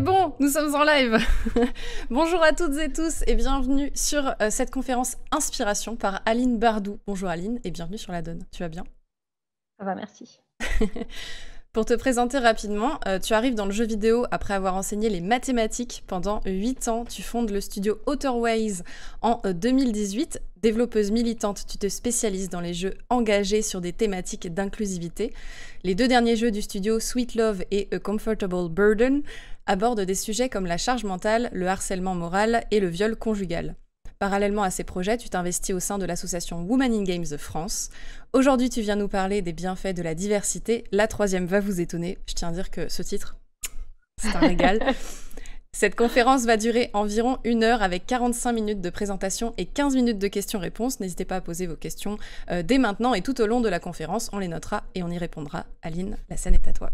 bon, nous sommes en live. Bonjour à toutes et tous et bienvenue sur euh, cette conférence Inspiration par Aline Bardou. Bonjour Aline et bienvenue sur La Donne. Tu vas bien Ça va, merci. Pour te présenter rapidement, euh, tu arrives dans le jeu vidéo après avoir enseigné les mathématiques pendant 8 ans. Tu fondes le studio Ways en 2018. Euh, Développeuse militante, tu te spécialises dans les jeux engagés sur des thématiques d'inclusivité. Les deux derniers jeux du studio, Sweet Love et A Comfortable Burden, aborde des sujets comme la charge mentale, le harcèlement moral et le viol conjugal. Parallèlement à ces projets, tu t'investis au sein de l'association woman in Games de France. Aujourd'hui, tu viens nous parler des bienfaits de la diversité. La troisième va vous étonner. Je tiens à dire que ce titre, c'est un régal. Cette conférence va durer environ une heure avec 45 minutes de présentation et 15 minutes de questions-réponses. N'hésitez pas à poser vos questions euh, dès maintenant et tout au long de la conférence. On les notera et on y répondra. Aline, la scène est à toi.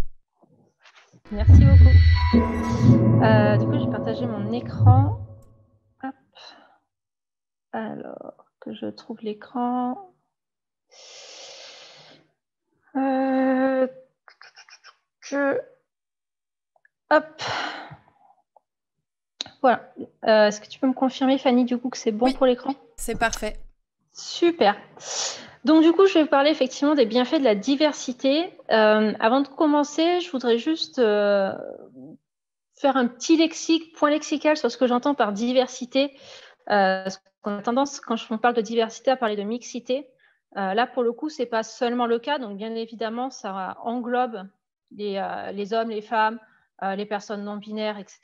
Merci beaucoup. Euh, du coup, j'ai partagé mon écran. Alors, que je trouve l'écran. Euh, hop. Voilà. Euh, est-ce que tu peux me confirmer, Fanny, du coup, que c'est bon pour l'écran C'est parfait. Super. Donc du coup, je vais vous parler effectivement des bienfaits de la diversité. Euh, avant de commencer, je voudrais juste euh, faire un petit lexique, point lexical sur ce que j'entends par diversité. Euh, on a tendance, quand on parle de diversité, à parler de mixité. là, pour le coup, ce n'est pas seulement le cas. Donc bien évidemment, ça englobe les, hommes, les femmes, les personnes non binaires, etc.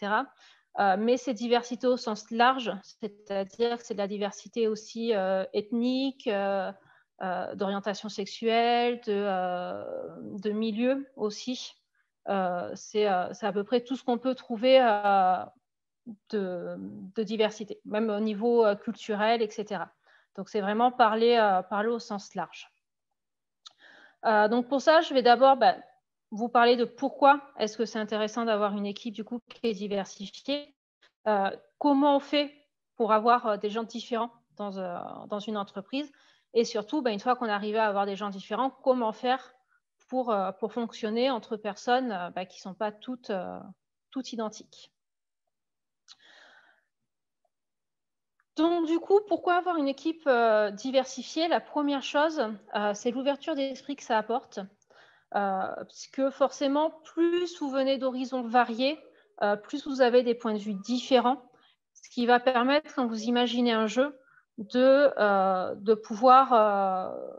mais c'est diversité au sens large, c'est-à-dire que c'est de la diversité aussi ethnique, euh, d'orientation sexuelle, de, euh, milieu aussi. Euh, c'est à peu près tout ce qu'on peut trouver de, diversité, même au niveau culturel, etc. Donc c'est vraiment parler, parler, au sens large. donc pour ça, je vais d'abord bah, vous parler de pourquoi est-ce que c'est intéressant d'avoir une équipe du coup qui est diversifiée. comment on fait pour avoir des gens différents dans une entreprise et surtout, bah, une fois qu'on arrivait à avoir des gens différents, comment faire pour, euh, pour fonctionner entre personnes euh, bah, qui ne sont pas toutes, euh, toutes identiques. Donc du coup, pourquoi avoir une équipe diversifiée La première chose, c'est l'ouverture d'esprit que ça apporte. Parce que forcément, plus vous venez d'horizons variés, plus vous avez des points de vue différents, ce qui va permettre, quand vous imaginez un jeu, euh, de, pouvoir, euh,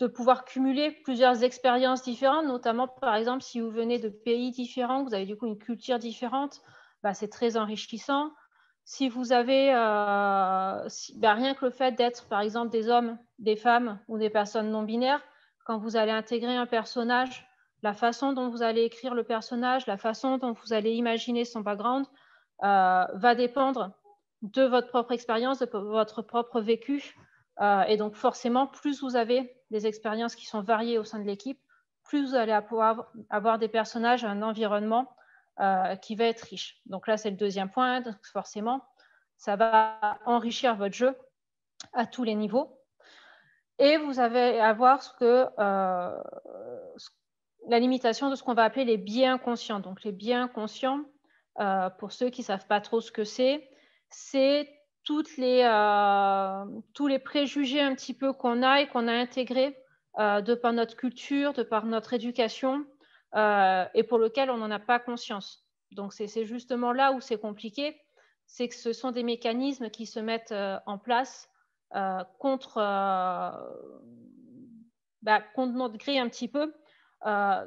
de pouvoir cumuler plusieurs expériences différentes, notamment par exemple si vous venez de pays différents, vous avez du coup une culture différente, bah, c'est très enrichissant. Si vous avez euh, bah, rien que le fait d'être par exemple des hommes, des femmes ou des personnes non binaires, quand vous allez intégrer un personnage, la façon dont vous allez écrire le personnage, la façon dont vous allez imaginer son background va dépendre de votre propre expérience, de votre propre vécu. Euh, et donc forcément, plus vous avez des expériences qui sont variées au sein de l'équipe, plus vous allez pouvoir avoir des personnages, un environnement euh, qui va être riche. Donc là, c'est le deuxième point. forcément, ça va enrichir votre jeu à tous les niveaux. Et vous allez avoir ce que, euh, la limitation de ce qu'on va appeler les biens conscients. Donc les biens conscients pour ceux qui ne savent pas trop ce que c'est, c'est les, euh, tous les préjugés un petit peu qu'on a et qu'on a intégrés euh, de par notre culture, de par notre éducation, euh, et pour lequel on n'en a pas conscience. Donc c'est justement là où c'est compliqué, c'est que ce sont des mécanismes qui se mettent en place contre, bah, contre, notre grille un petit peu.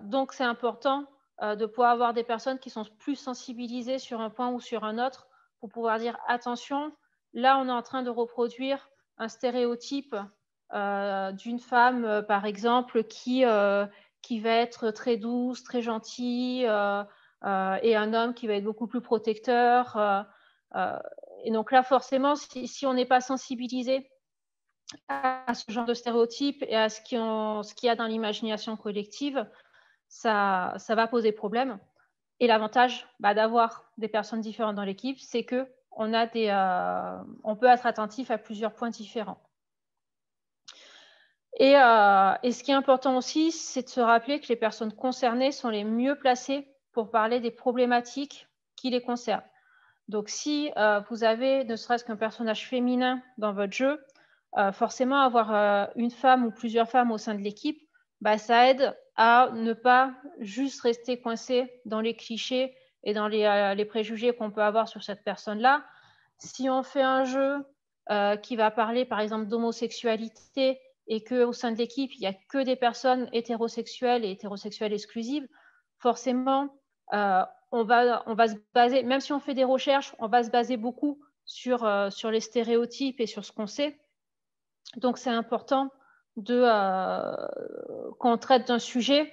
donc c'est important de pouvoir avoir des personnes qui sont plus sensibilisées sur un point ou sur un autre pour pouvoir dire attention, là on est en train de reproduire un stéréotype euh, d'une femme, euh, par exemple, qui, euh, qui va être très douce, très gentille, et un homme qui va être beaucoup plus protecteur. et donc là, forcément, si, on n'est pas sensibilisé à ce genre de stéréotype et à ce qu'il y a dans l'imagination collective, ça, ça va poser problème. Et l'avantage bah, d'avoir des personnes différentes dans l'équipe, c'est que on, a euh, on peut être attentif à plusieurs points différents. Euh, et, ce qui est important aussi, c'est de se rappeler que les personnes concernées sont les mieux placées pour parler des problématiques qui les concernent. Donc si euh, vous avez ne serait-ce qu'un personnage féminin dans votre jeu, forcément avoir une femme ou plusieurs femmes au sein de l'équipe, bah, ça aide à ne pas juste rester coincé dans les clichés et dans les, euh, préjugés qu'on peut avoir sur cette personne-là. Si on fait un jeu euh, qui va parler, par exemple, d'homosexualité et qu'au sein de l'équipe, il n'y a que des personnes hétérosexuelles et hétérosexuelles exclusives, forcément, euh, on, va, on se baser, même si on fait des recherches, on va se baser beaucoup sur, sur les stéréotypes et sur ce qu'on sait. Donc, c'est important euh, quand on traite d'un sujet,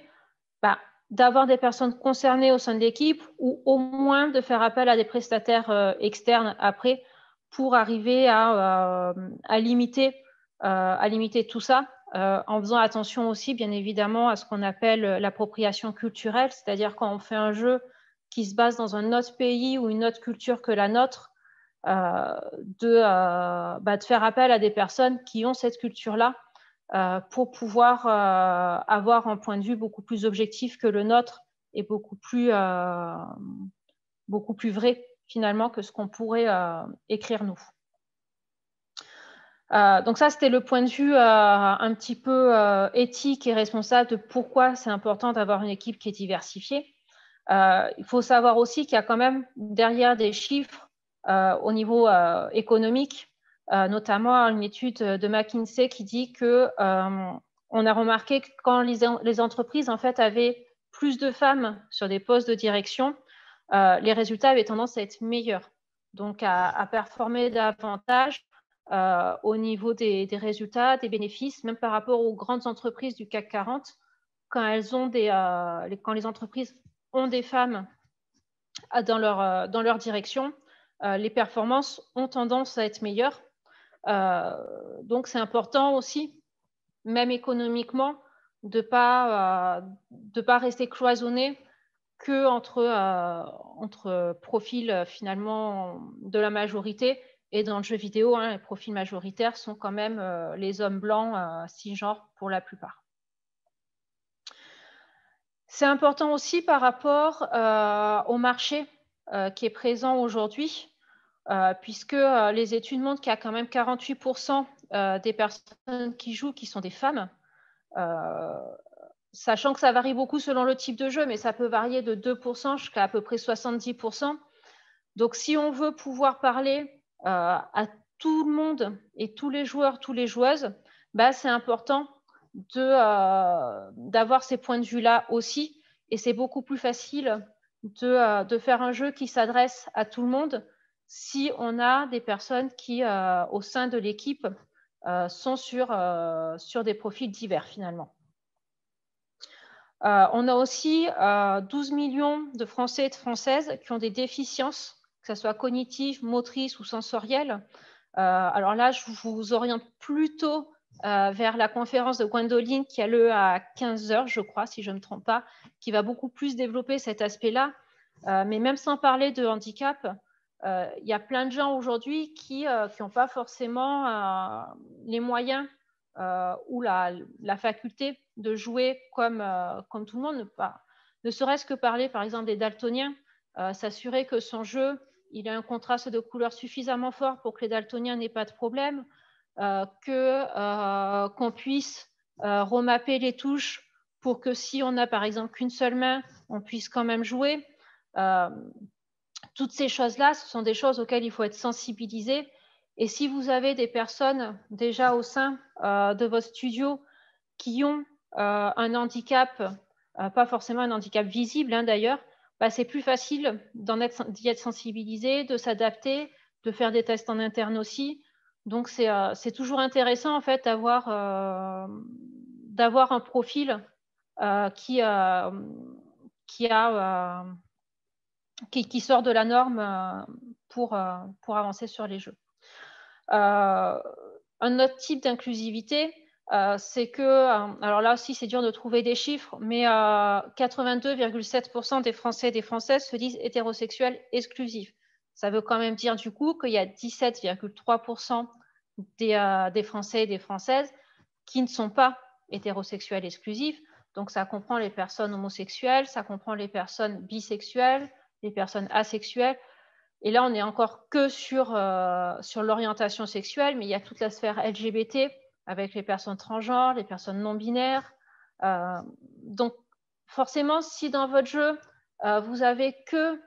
bah, d'avoir des personnes concernées au sein de l'équipe ou au moins de faire appel à des prestataires euh, externes après pour arriver à, euh, limiter, tout ça en faisant attention aussi bien évidemment à ce qu'on appelle l'appropriation culturelle, c'est-à-dire quand on fait un jeu qui se base dans un autre pays ou une autre culture que la nôtre, bah, de, faire appel à des personnes qui ont cette culture-là euh, pour pouvoir euh, avoir un point de vue beaucoup plus objectif que le nôtre et beaucoup plus, euh, beaucoup plus vrai finalement que ce qu'on pourrait écrire nous. donc ça, c'était le point de vue un petit peu éthique et responsable de pourquoi c'est important d'avoir une équipe qui est diversifiée. il faut savoir aussi qu'il y a quand même derrière des chiffres au niveau économique euh, notamment une étude de McKinsey qui dit que euh, on a remarqué que quand les, entreprises en fait avaient plus de femmes sur des postes de direction, euh, les résultats avaient tendance à être meilleurs, donc à, performer davantage au niveau des, résultats, des bénéfices, même par rapport aux grandes entreprises du CAC 40, quand, elles les, quand les entreprises ont des femmes dans leur, direction, les performances ont tendance à être meilleures euh, donc c'est important aussi, même économiquement, de ne euh, pas, rester cloisonné que entre, euh, profils finalement de la majorité et dans le jeu vidéo, hein, les profils majoritaires sont quand même les hommes blancs six cisgenres pour la plupart. C'est important aussi par rapport au marché qui est présent aujourd'hui euh, puisque euh, les études montrent qu'il y a quand même 48% euh, des personnes qui jouent qui sont des femmes, sachant que ça varie beaucoup selon le type de jeu, mais ça peut varier de 2% jusqu'à à peu près 70%. Donc si on veut pouvoir parler à tout le monde et tous les joueurs, tous les joueuses, bah, c'est important d'avoir ces points de vue-là aussi, et c'est beaucoup plus facile de, faire un jeu qui s'adresse à tout le monde si on a des personnes qui, euh, au sein de l'équipe, euh, sont sur, euh, sur, des profils divers finalement. on a aussi 12 millions de Français et de Françaises qui ont des déficiences, que ce soit cognitives, motrices ou sensorielles. alors là, je vous oriente plutôt vers la conférence de Gwendoline qui a lieu à 15h, je crois, si je ne me trompe pas, qui va beaucoup plus développer cet aspect-là. mais même sans parler de handicap, euh, il y a plein de gens aujourd'hui qui euh, n'ont pas forcément euh, les moyens ou la, faculté de jouer comme, comme tout le monde. Pas, ne serait-ce que parler, par exemple, des daltoniens, s'assurer que son jeu il a un contraste de couleur suffisamment fort pour que les daltoniens n'aient pas de problème, que qu'on puisse remapper les touches pour que si on n'a par exemple qu'une seule main, on puisse quand même jouer toutes ces choses-là, ce sont des choses auxquelles il faut être sensibilisé. Et si vous avez des personnes déjà au sein euh, de votre studio qui ont euh, un handicap, euh, pas forcément un handicap visible hein, d'ailleurs, bah, c'est plus facile d'y être, sensibilisé, de s'adapter, de faire des tests en interne aussi. Donc c'est toujours intéressant en fait d'avoir un profil qui, qui a qui, sort de la norme euh, pour, euh, pour avancer sur les jeux. Euh, un autre type d'inclusivité, c'est que, alors là aussi c'est dur de trouver des chiffres, mais 82,7% des Français et des Françaises se disent hétérosexuels exclusifs. Ça veut quand même dire du coup qu'il y a 17,3% des, des, Français et des Françaises qui ne sont pas hétérosexuels exclusifs. Donc ça comprend les personnes homosexuelles, ça comprend les personnes bisexuelles, les personnes asexuelles. Et là, on est encore que euh, sur, l'orientation sexuelle, mais il y a toute la sphère LGBT avec les personnes transgenres, les personnes non binaires. Euh, donc, forcément, si dans votre jeu, euh, vous avez que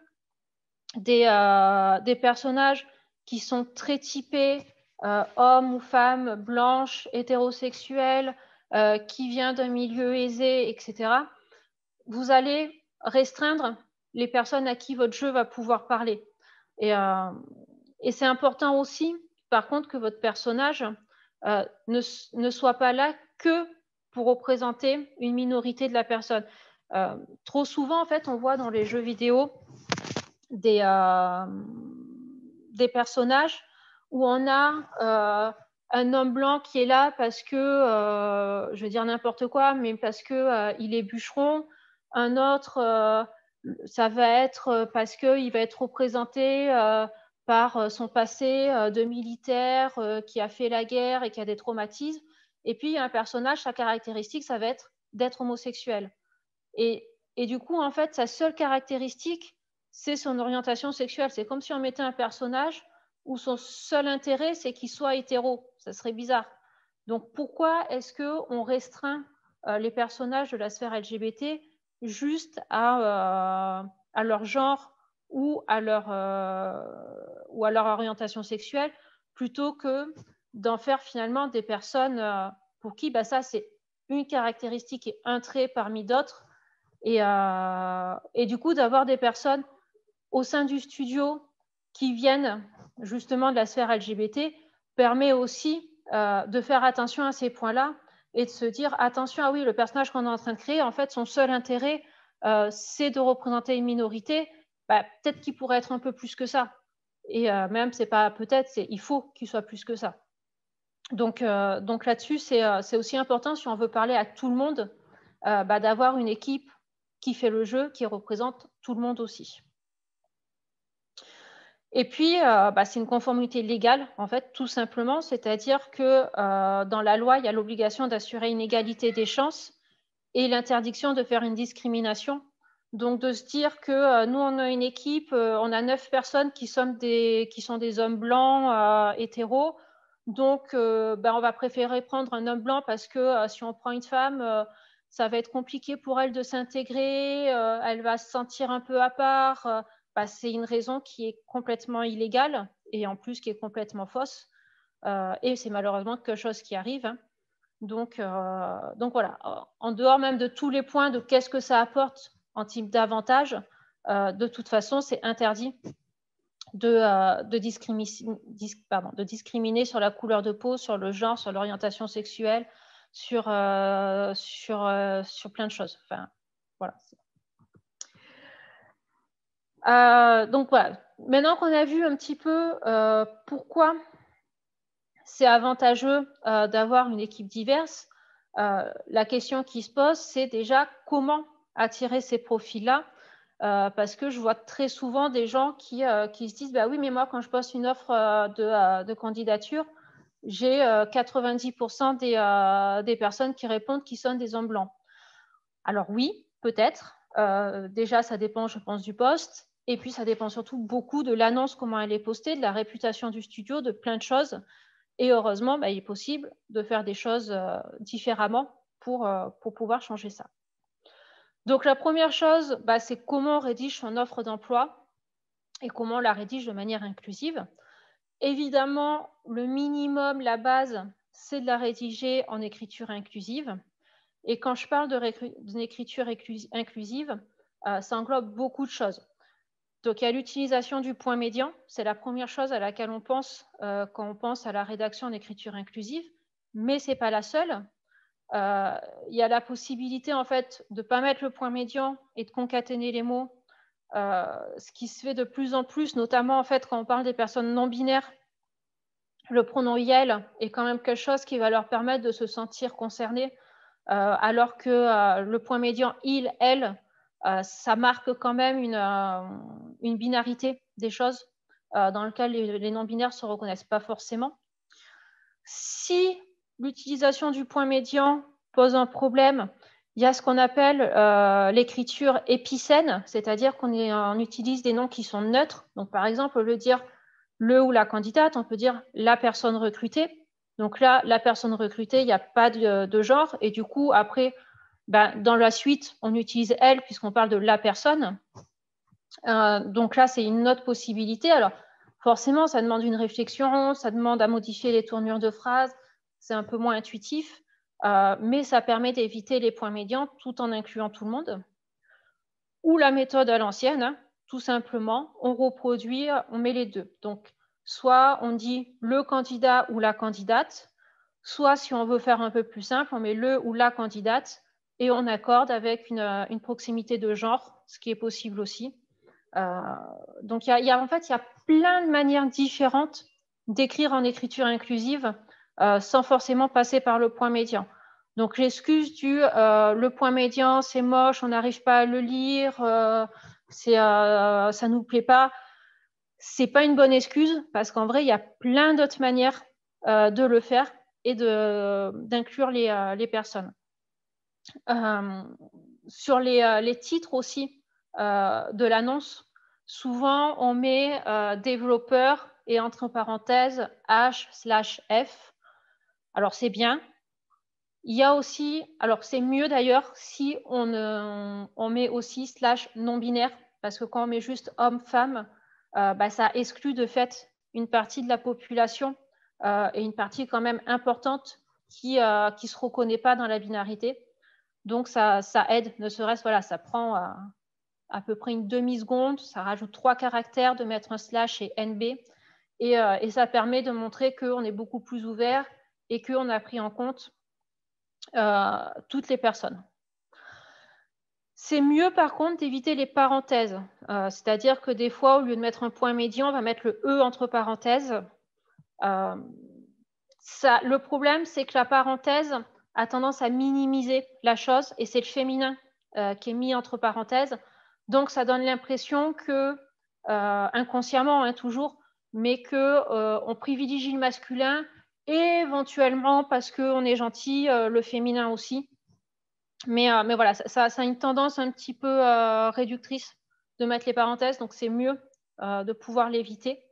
des, des, personnages qui sont très typés, hommes ou femmes, blanches, hétérosexuels, qui vient d'un milieu aisé, etc., vous allez restreindre les personnes à qui votre jeu va pouvoir parler. Et, euh, c'est important aussi, par contre, que votre personnage euh, ne, soit pas là que pour représenter une minorité de la personne. Euh, trop souvent, en fait, on voit dans les jeux vidéo des, personnages où on a un homme blanc qui est là parce que, je veux dire n'importe quoi, mais parce qu'il il est bûcheron, un autre ça va être euh, parce qu'il va être représenté euh, par euh, son passé de militaire qui a fait la guerre et qui a des traumatismes. Et puis, un personnage, sa caractéristique, ça va être d'être homosexuel. Et, du coup, en fait, sa seule caractéristique, c'est son orientation sexuelle. C'est comme si on mettait un personnage où son seul intérêt, c'est qu'il soit hétéro. Ça serait bizarre. Donc, pourquoi est-ce qu'on restreint les personnages de la sphère LGBT juste euh, à, leur genre ou à leur, euh, ou à leur orientation sexuelle, plutôt que d'en faire finalement des personnes euh, pour qui bah, ça c'est une caractéristique et un trait parmi d'autres. Et, et, du coup, d'avoir des personnes au sein du studio qui viennent justement de la sphère LGBT permet aussi de faire attention à ces points-là et de se dire attention, ah oui, le personnage qu'on est en train de créer, en fait, son seul intérêt, euh, c'est de représenter une minorité. Bah, peut-être qu'il pourrait être un peu plus que ça. Et euh, même, c'est pas peut-être, c'est il faut qu'il soit plus que ça. Donc, euh, là-dessus, c'est aussi important si on veut parler à tout le monde, bah, d'avoir une équipe qui fait le jeu, qui représente tout le monde aussi. Et puis, euh, bah, c'est une conformité légale, en fait, tout simplement, c'est-à-dire que euh, dans la loi, il y a l'obligation d'assurer une égalité des chances et l'interdiction de faire une discrimination. Donc, de se dire que euh, nous, on a une équipe, on a neuf personnes qui, sont des, qui sont des hommes blancs, hétéros. Donc, bah, on va préférer prendre un homme blanc parce que si on prend une femme, ça va être compliqué pour elle de s'intégrer, elle va se sentir un peu à part bah, c'est une raison qui est complètement illégale et en plus qui est complètement fausse. Euh, et c'est malheureusement quelque chose qui arrive. Hein. Donc, euh, donc voilà, en dehors même de tous les points de qu'est-ce que ça apporte en type d'avantage, euh, de toute façon, c'est interdit de, de, discriminer sur la couleur de peau, sur le genre, sur l'orientation sexuelle, sur, sur, sur plein de choses. Enfin, voilà, euh, donc voilà, maintenant qu'on a vu un petit peu euh, pourquoi c'est avantageux euh, d'avoir une équipe diverse, la question qui se pose, c'est déjà comment attirer ces profils-là. parce que je vois très souvent des gens qui, se disent bah oui, mais moi, quand je poste une offre de, candidature, j'ai 90% des, personnes qui répondent qui sont des hommes blancs. Alors oui, peut-être, déjà, ça dépend, je pense, du poste. Et puis, ça dépend surtout beaucoup de l'annonce, comment elle est postée, de la réputation du studio, de plein de choses. Et heureusement, bah, il est possible de faire des choses euh, différemment euh, pour, pouvoir changer ça. Donc, la première chose, bah, c'est comment on rédige son offre d'emploi et comment on la rédige de manière inclusive. Évidemment, le minimum, la base, c'est de la rédiger en écriture inclusive. Et quand je parle d'une écriture inclusive, euh, ça englobe beaucoup de choses. Donc il y a l'utilisation du point médian, c'est la première chose à laquelle on pense euh, quand on pense à la rédaction d'écriture inclusive, mais ce n'est pas la seule. Euh, il y a la possibilité en fait de ne pas mettre le point médian et de concaténer les mots, euh, ce qui se fait de plus en plus, notamment en fait quand on parle des personnes non binaires. Le pronom yel est quand même quelque chose qui va leur permettre de se sentir concernés, alors que le point médian il, elle, euh, ça marque quand même une, euh, binarité des choses euh, dans lesquelles les, noms binaires ne se reconnaissent pas forcément. Si l'utilisation du point médian pose un problème, il y a ce qu'on appelle l'écriture épicène, c'est-à-dire qu'on utilise des noms qui sont neutres. Donc, par exemple, au lieu de dire le ou la candidate, on peut dire la personne recrutée. Donc là, la personne recrutée, il n'y a pas de, de, genre. Et du coup, après, bah, dans la suite, on utilise elle puisqu'on parle de la personne. Euh, donc là, c'est une autre possibilité. Alors, forcément, ça demande une réflexion, ça demande à modifier les tournures de phrase. c'est un peu moins intuitif, euh, mais ça permet d'éviter les points médians tout en incluant tout le monde. Ou la méthode à l'ancienne, tout simplement, on reproduit, on met les deux. Donc, soit on dit le candidat ou la candidate, soit si on veut faire un peu plus simple, on met le ou la candidate et on accorde avec euh, une, proximité de genre, ce qui est possible aussi. Euh, donc, y y a, en fait, il y a plein de manières différentes d'écrire en écriture inclusive euh, sans forcément passer par le point médian. Donc, l'excuse du le point médian, c'est moche, on n'arrive pas à le lire, ça ne nous plaît pas, c'est pas une bonne excuse parce qu'en vrai, il y a plein d'autres manières de le faire et d'inclure les personnes. Euh, sur euh, les, titres aussi euh, de l'annonce, souvent on met développeur et entre parenthèses H slash F. Alors c'est bien. Il y a aussi, alors c'est mieux d'ailleurs si on, on, met aussi slash non binaire, parce que quand on met juste homme-femme, bah, ça exclut de fait une partie de la population et une partie quand même importante qui ne se reconnaît pas dans la binarité. Donc ça, aide, ne serait-ce, voilà, ça prend euh, à, peu près une demi-seconde, ça rajoute trois caractères de mettre un slash et NB, euh, et, ça permet de montrer qu'on est beaucoup plus ouvert et qu'on a pris en compte euh, toutes les personnes. C'est mieux par contre d'éviter les parenthèses, c'est-à-dire que des fois, au lieu de mettre un point médian, on va mettre le E entre parenthèses. le problème, c'est que la parenthèse, a tendance à minimiser la chose et c'est le féminin euh, qui est mis entre parenthèses. Donc ça donne l'impression que, euh, inconsciemment hein, toujours, mais qu'on euh, privilégie le masculin et éventuellement parce qu'on est gentil, le féminin aussi. Mais, mais voilà, ça, a une tendance un petit peu réductrice de mettre les parenthèses, donc c'est mieux de pouvoir l'éviter.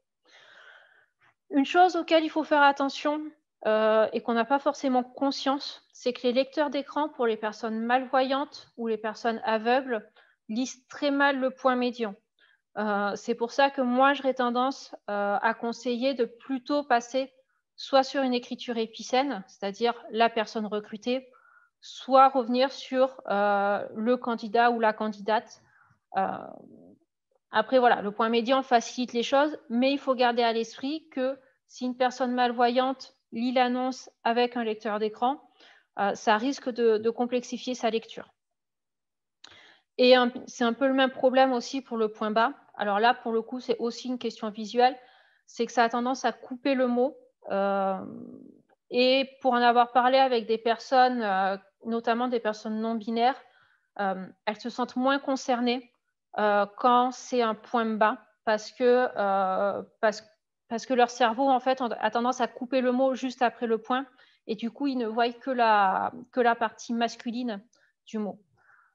Une chose auquel il faut faire attention et qu'on n'a pas forcément conscience, c'est que les lecteurs d'écran pour les personnes malvoyantes ou les personnes aveugles lisent très mal le point médian. Euh, c'est pour ça que moi, j'aurais tendance euh, à conseiller de plutôt passer soit sur une écriture épicène, c'est-à-dire la personne recrutée, soit revenir sur euh, le candidat ou la candidate. après, voilà, le point médian facilite les choses, mais il faut garder à l'esprit que si une personne malvoyante lit l'annonce avec un lecteur d'écran, euh, ça risque de, complexifier sa lecture. Et c'est un peu le même problème aussi pour le point bas. Alors là, pour le coup, c'est aussi une question visuelle. C'est que ça a tendance à couper le mot. Euh, et pour en avoir parlé avec des personnes, euh, notamment des personnes non binaires, elles se sentent moins concernées quand c'est un point bas parce que, parce que leur cerveau en fait a tendance à couper le mot juste après le point et du coup, ils ne voient que la, partie masculine du mot.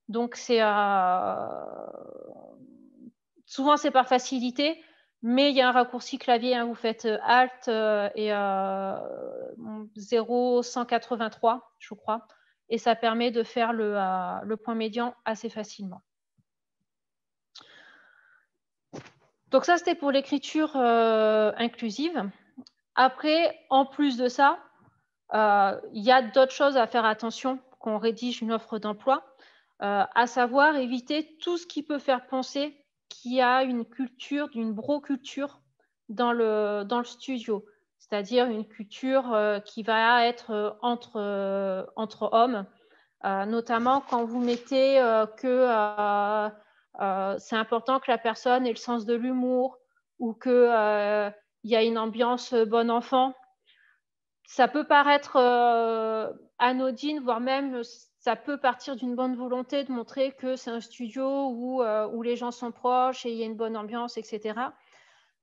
Donc, euh, souvent c'est par facilité, mais il y a un raccourci clavier. Hein. vous faites euh, Alt euh, et euh, 0183, je crois, et ça permet de faire le point médian assez facilement. Donc ça, c'était pour l'écriture inclusive. Après, en plus de ça, il euh, y a d'autres choses à faire attention quand on rédige une offre d'emploi, euh, à savoir éviter tout ce qui peut faire penser qu'il y a une culture, une broculture dans le, studio, c'est-à-dire une culture euh, qui va être entre, entre hommes, notamment quand vous mettez que c'est important que la personne ait le sens de l'humour ou qu'il y a une ambiance bon enfant ça peut paraître euh, anodine, voire même ça peut partir d'une bonne volonté de montrer que c'est un studio où, euh, où, les gens sont proches et il y a une bonne ambiance, etc.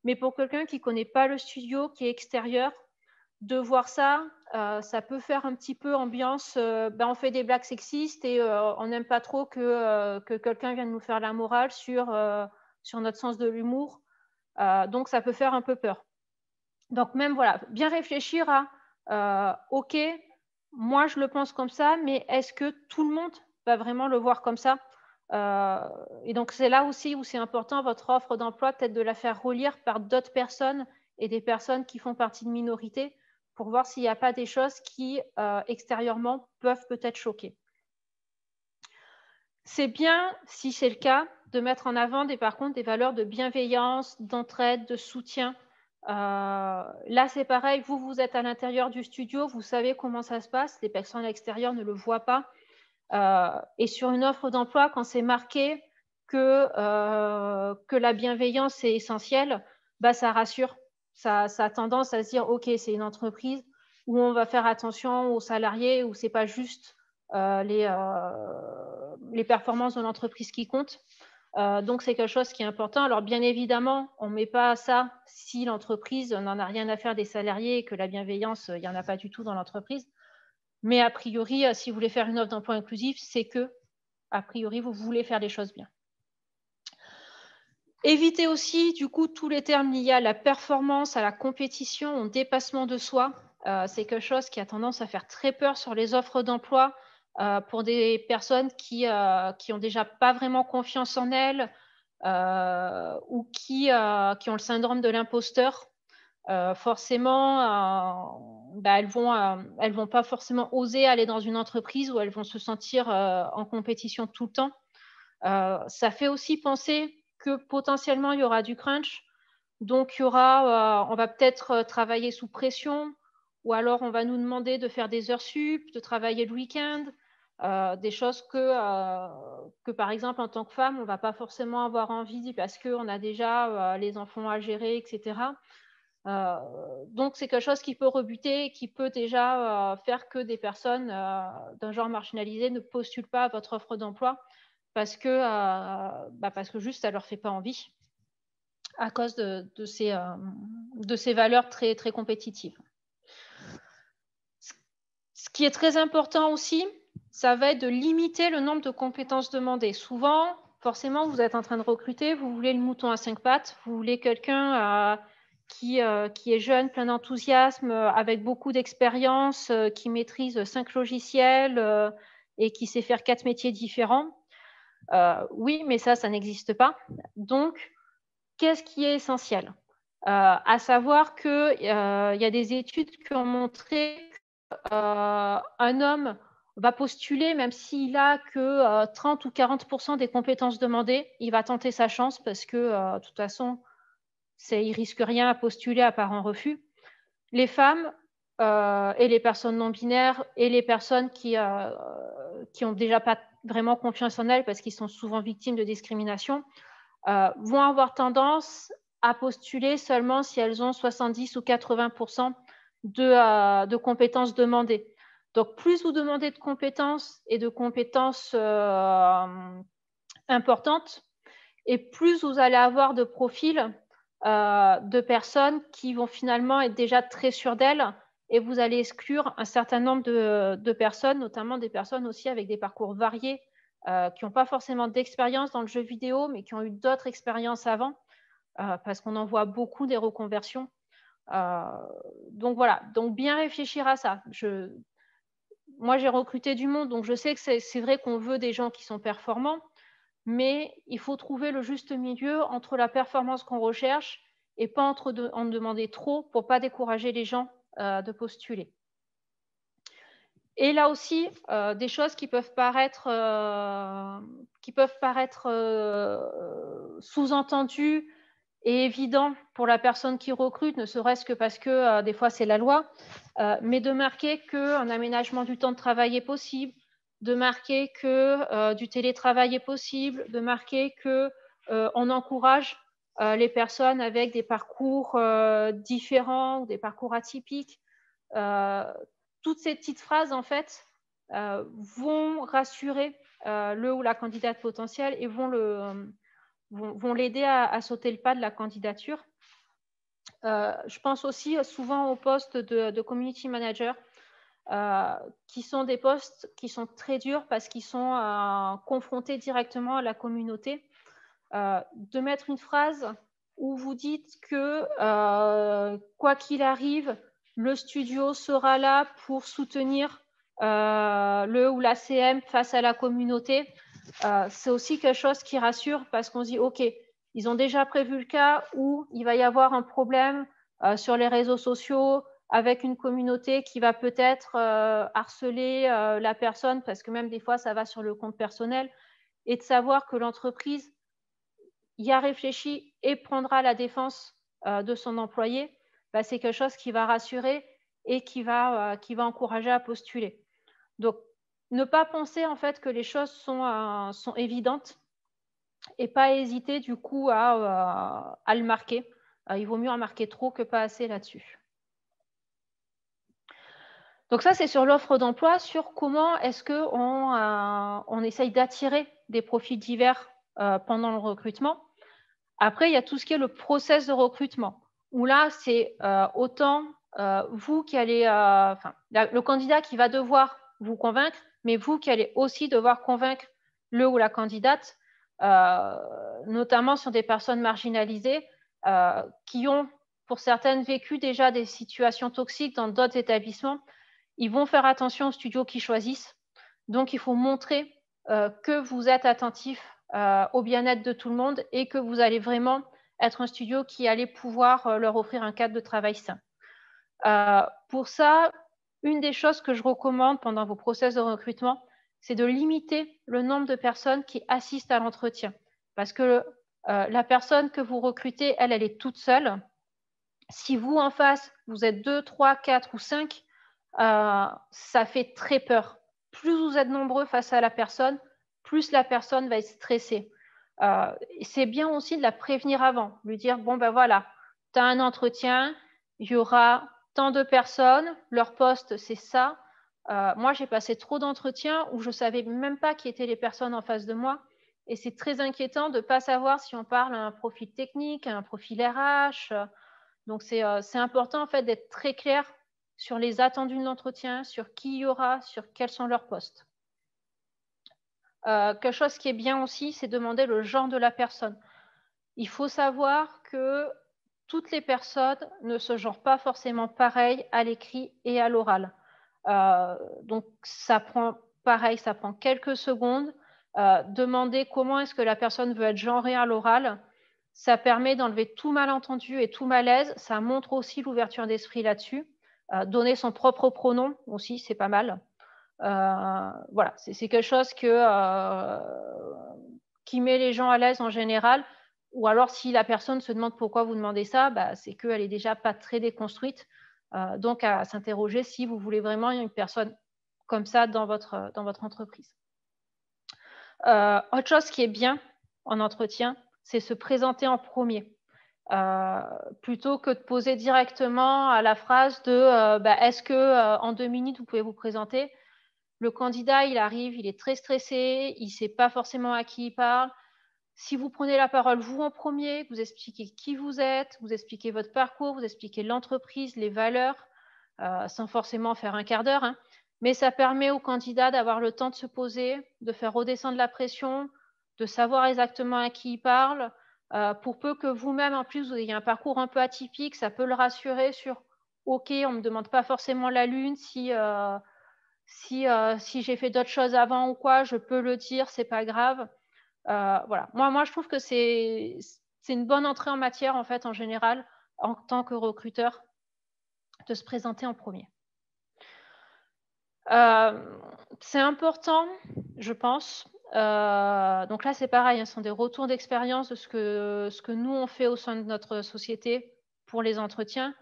Mais pour quelqu'un qui ne connaît pas le studio, qui est extérieur, de voir ça, euh, ça peut faire un petit peu ambiance, ben on fait des blagues sexistes et on n'aime pas trop que, que quelqu'un vienne nous faire la morale sur, sur notre sens de l'humour. donc ça peut faire un peu peur. Donc même voilà, bien réfléchir à euh, OK, moi je le pense comme ça, mais est-ce que tout le monde va vraiment le voir comme ça euh, Et donc c'est là aussi où c'est important votre offre d'emploi, peut-être de la faire relire par d'autres personnes et des personnes qui font partie de minorités pour voir s'il n'y a pas des choses qui euh, extérieurement peuvent peut-être choquer. C'est bien, si c'est le cas, de mettre en avant des, par contre des valeurs de bienveillance, d'entraide, de soutien euh, là, c'est pareil, vous, vous êtes à l'intérieur du studio, vous savez comment ça se passe, les personnes à l'extérieur ne le voient pas. Euh, et sur une offre d'emploi, quand c'est marqué que, euh, la bienveillance est essentielle, bah, ça rassure. Ça, a tendance à se dire, OK, c'est une entreprise où on va faire attention aux salariés, où ce n'est pas juste les, les, performances de l'entreprise qui comptent. Euh, donc, c'est quelque chose qui est important. Alors, bien évidemment, on ne met pas ça si l'entreprise n'en a rien à faire des salariés et que la bienveillance, il n'y en a pas du tout dans l'entreprise. Mais a priori, euh, si vous voulez faire une offre d'emploi inclusif, c'est que, a priori, vous voulez faire les choses bien. Évitez aussi, du coup, tous les termes liés à la performance, à la compétition, au dépassement de soi. Euh, c'est quelque chose qui a tendance à faire très peur sur les offres d'emploi. Euh, pour des personnes qui, n'ont euh, qui déjà pas vraiment confiance en elles euh, ou qui, qui, ont le syndrome de l'imposteur. forcément, bah, elles vont, vont pas forcément oser aller dans une entreprise où elles vont se sentir en compétition tout le temps. ça fait aussi penser que potentiellement il y aura du crunch, donc il y aura, on va peut-être travailler sous pression, ou alors on va nous demander de faire des heures sup, de travailler le week-end. Euh, des choses que, euh, que, par exemple, en tant que femme, on ne va pas forcément avoir envie parce qu'on a déjà euh, les enfants à gérer, etc. donc, c'est quelque chose qui peut rebuter, qui peut déjà faire que des personnes d'un genre marginalisé ne postulent pas à votre offre d'emploi parce, que, bah, parce que juste, ça ne leur fait pas envie à cause de, de, ces, de ces valeurs très, très compétitives. Ce qui est très important aussi, ça va être de limiter le nombre de compétences demandées. Souvent, forcément, vous êtes en train de recruter, vous voulez le mouton à cinq pattes, vous voulez quelqu'un euh, qui, euh, qui, est jeune, plein d'enthousiasme, euh, avec beaucoup d'expérience, qui maîtrise cinq logiciels et qui sait faire quatre métiers différents. oui, mais ça, ça n'existe pas. Donc, qu'est-ce qui est essentiel À savoir qu'il y a des études qui ont montré qu'un homme va postuler, même s'il a que 30 euh, ou 40 des compétences demandées, il va tenter sa chance parce que, euh, de toute façon, il risque rien à postuler à part un refus. Les femmes euh, et les personnes non binaires et les personnes qui n'ont déjà pas vraiment confiance en elles parce qu'ils sont souvent victimes de discrimination vont avoir tendance à postuler seulement si elles ont 70 ou 80 de compétences demandées. Donc, plus vous demandez de compétences et de compétences euh, importantes, et plus vous allez avoir de profils euh, de personnes qui vont finalement être déjà très sûres d'elles, et vous allez exclure un certain nombre de, personnes, notamment des personnes aussi avec des parcours variés, euh, qui n'ont pas forcément d'expérience dans le jeu vidéo, mais qui ont eu d'autres expériences avant, parce qu'on en voit beaucoup des reconversions. donc voilà, donc bien réfléchir à ça moi, j'ai recruté du monde, donc je sais que c'est vrai qu'on veut des gens qui sont performants, mais il faut trouver le juste milieu entre la performance qu'on recherche et pas entre en demander trop pour pas décourager les gens euh, de postuler. Et là aussi, euh, des choses peuvent qui peuvent paraître euh, sous-entendues est évident pour la personne qui recrute, ne serait-ce que parce que euh, des fois c'est la loi, euh, mais de marquer qu'un aménagement du temps de travail est possible, de marquer que euh, du télétravail est possible, de marquer que on encourage les personnes avec des parcours différents ou des parcours atypiques. toutes ces petites phrases en fait vont rassurer le ou la candidate potentielle et vont le vont, l'aider à, sauter le pas de la candidature. Euh, je pense aussi souvent aux postes de, community manager, euh, qui sont des postes qui sont très durs parce qu'ils sont euh, confrontés directement à la communauté. de mettre une phrase où vous dites que quoi qu'il arrive, le studio sera là pour soutenir le ou la CM face à la communauté. Euh, c'est aussi quelque chose qui rassure parce qu'on se dit, OK, ils ont déjà prévu le cas où il va y avoir un problème euh, sur les réseaux sociaux avec une communauté qui va peut-être euh, harceler la personne parce que même des fois, ça va sur le compte personnel et de savoir que l'entreprise y a réfléchi et prendra la défense de son employé, bah, c'est quelque chose qui va rassurer et qui va, qui va encourager à postuler. Donc, ne pas penser en fait que les choses sont, euh, sont évidentes et pas hésiter du coup à, euh, le marquer. Euh, il vaut mieux en marquer trop que pas assez là-dessus. Donc ça, c'est sur l'offre d'emploi, sur comment est-ce qu'on on essaye d'attirer des profits divers pendant le recrutement. Après, il y a tout ce qui est le process de recrutement, où là, c'est autant vous qui allez, enfin, le candidat qui va devoir vous convaincre, mais vous qui allez aussi devoir convaincre le ou la candidate, euh, notamment sur des personnes marginalisées euh, qui ont, pour certaines, vécu déjà des situations toxiques dans d'autres établissements. Ils vont faire attention aux studios qu'ils choisissent. Donc, il faut montrer euh, que vous êtes attentif au bien-être de tout le monde et que vous allez vraiment être un studio qui allait pouvoir leur offrir un cadre de travail sain. pour ça, une des choses que je recommande pendant vos process de recrutement, c'est de limiter le nombre de personnes qui assistent à l'entretien. Parce que euh, la personne que vous recrutez, elle, elle est toute seule. Si vous, en face, vous êtes deux, trois, quatre ou cinq, euh, ça fait très peur. Plus vous êtes nombreux face à la personne, plus la personne va être stressée. Euh, c'est bien aussi de la prévenir avant, lui dire, bon ben voilà, tu as un entretien, il y aura tant de personnes, leur poste, c'est ça. Euh, moi, j'ai passé trop d'entretiens où je ne savais même pas qui étaient les personnes en face de moi. Et c'est très inquiétant de ne pas savoir si on parle à un profil technique, à un profil RH. Donc, euh, c'est important en fait d'être très clair sur les attendus de l'entretien, sur qui il y aura, sur quels sont leurs postes. Euh, quelque chose qui est bien aussi, c'est demander le genre de la personne. Il faut savoir que toutes les personnes ne se genrent pas forcément pareil à l'écrit et à l'oral. Euh, donc ça prend pareil, ça prend quelques secondes. Euh, demander comment est-ce que la personne veut être genrée à l'oral, ça permet d'enlever tout malentendu et tout malaise. Ça montre aussi l'ouverture d'esprit là-dessus. Euh, donner son propre pronom aussi, c'est pas mal. Euh, voilà, c'est quelque chose qui met les gens à l'aise en général ou alors, si la personne se demande pourquoi vous demandez ça, bah, c'est qu'elle n'est déjà pas très déconstruite. Euh, donc, à s'interroger si vous voulez vraiment une personne comme ça dans votre, euh, entreprise. Euh, autre chose qui est bien en entretien, c'est se présenter en premier. plutôt que de poser directement à la phrase de bah, est-ce que deux minutes vous pouvez vous présenter le candidat il arrive il est très stressé il ne sait pas forcément à qui il parle si vous prenez la parole vous en premier, vous expliquez qui vous êtes, vous expliquez votre parcours, vous expliquez l'entreprise, les valeurs, euh, sans forcément faire un quart d'heure, hein. mais ça permet au candidat d'avoir le temps de se poser, de faire redescendre la pression, de savoir exactement à qui il parle. Euh, pour peu que vous-même, en plus, vous ayez un parcours un peu atypique, ça peut le rassurer sur OK, on ne me demande pas forcément la lune si. Euh, si j'ai fait d'autres choses avant ou quoi, je peux le dire, c'est pas grave. Euh, voilà. Moi, moi, je trouve que c'est une bonne entrée en matière, en fait, en général, en tant que recruteur, de se présenter en premier. Euh, c'est important, je pense. Euh, donc là, c'est pareil, hein, ce sont des retours d'expérience de ce que, ce que nous, on fait au sein de notre société pour les entretiens.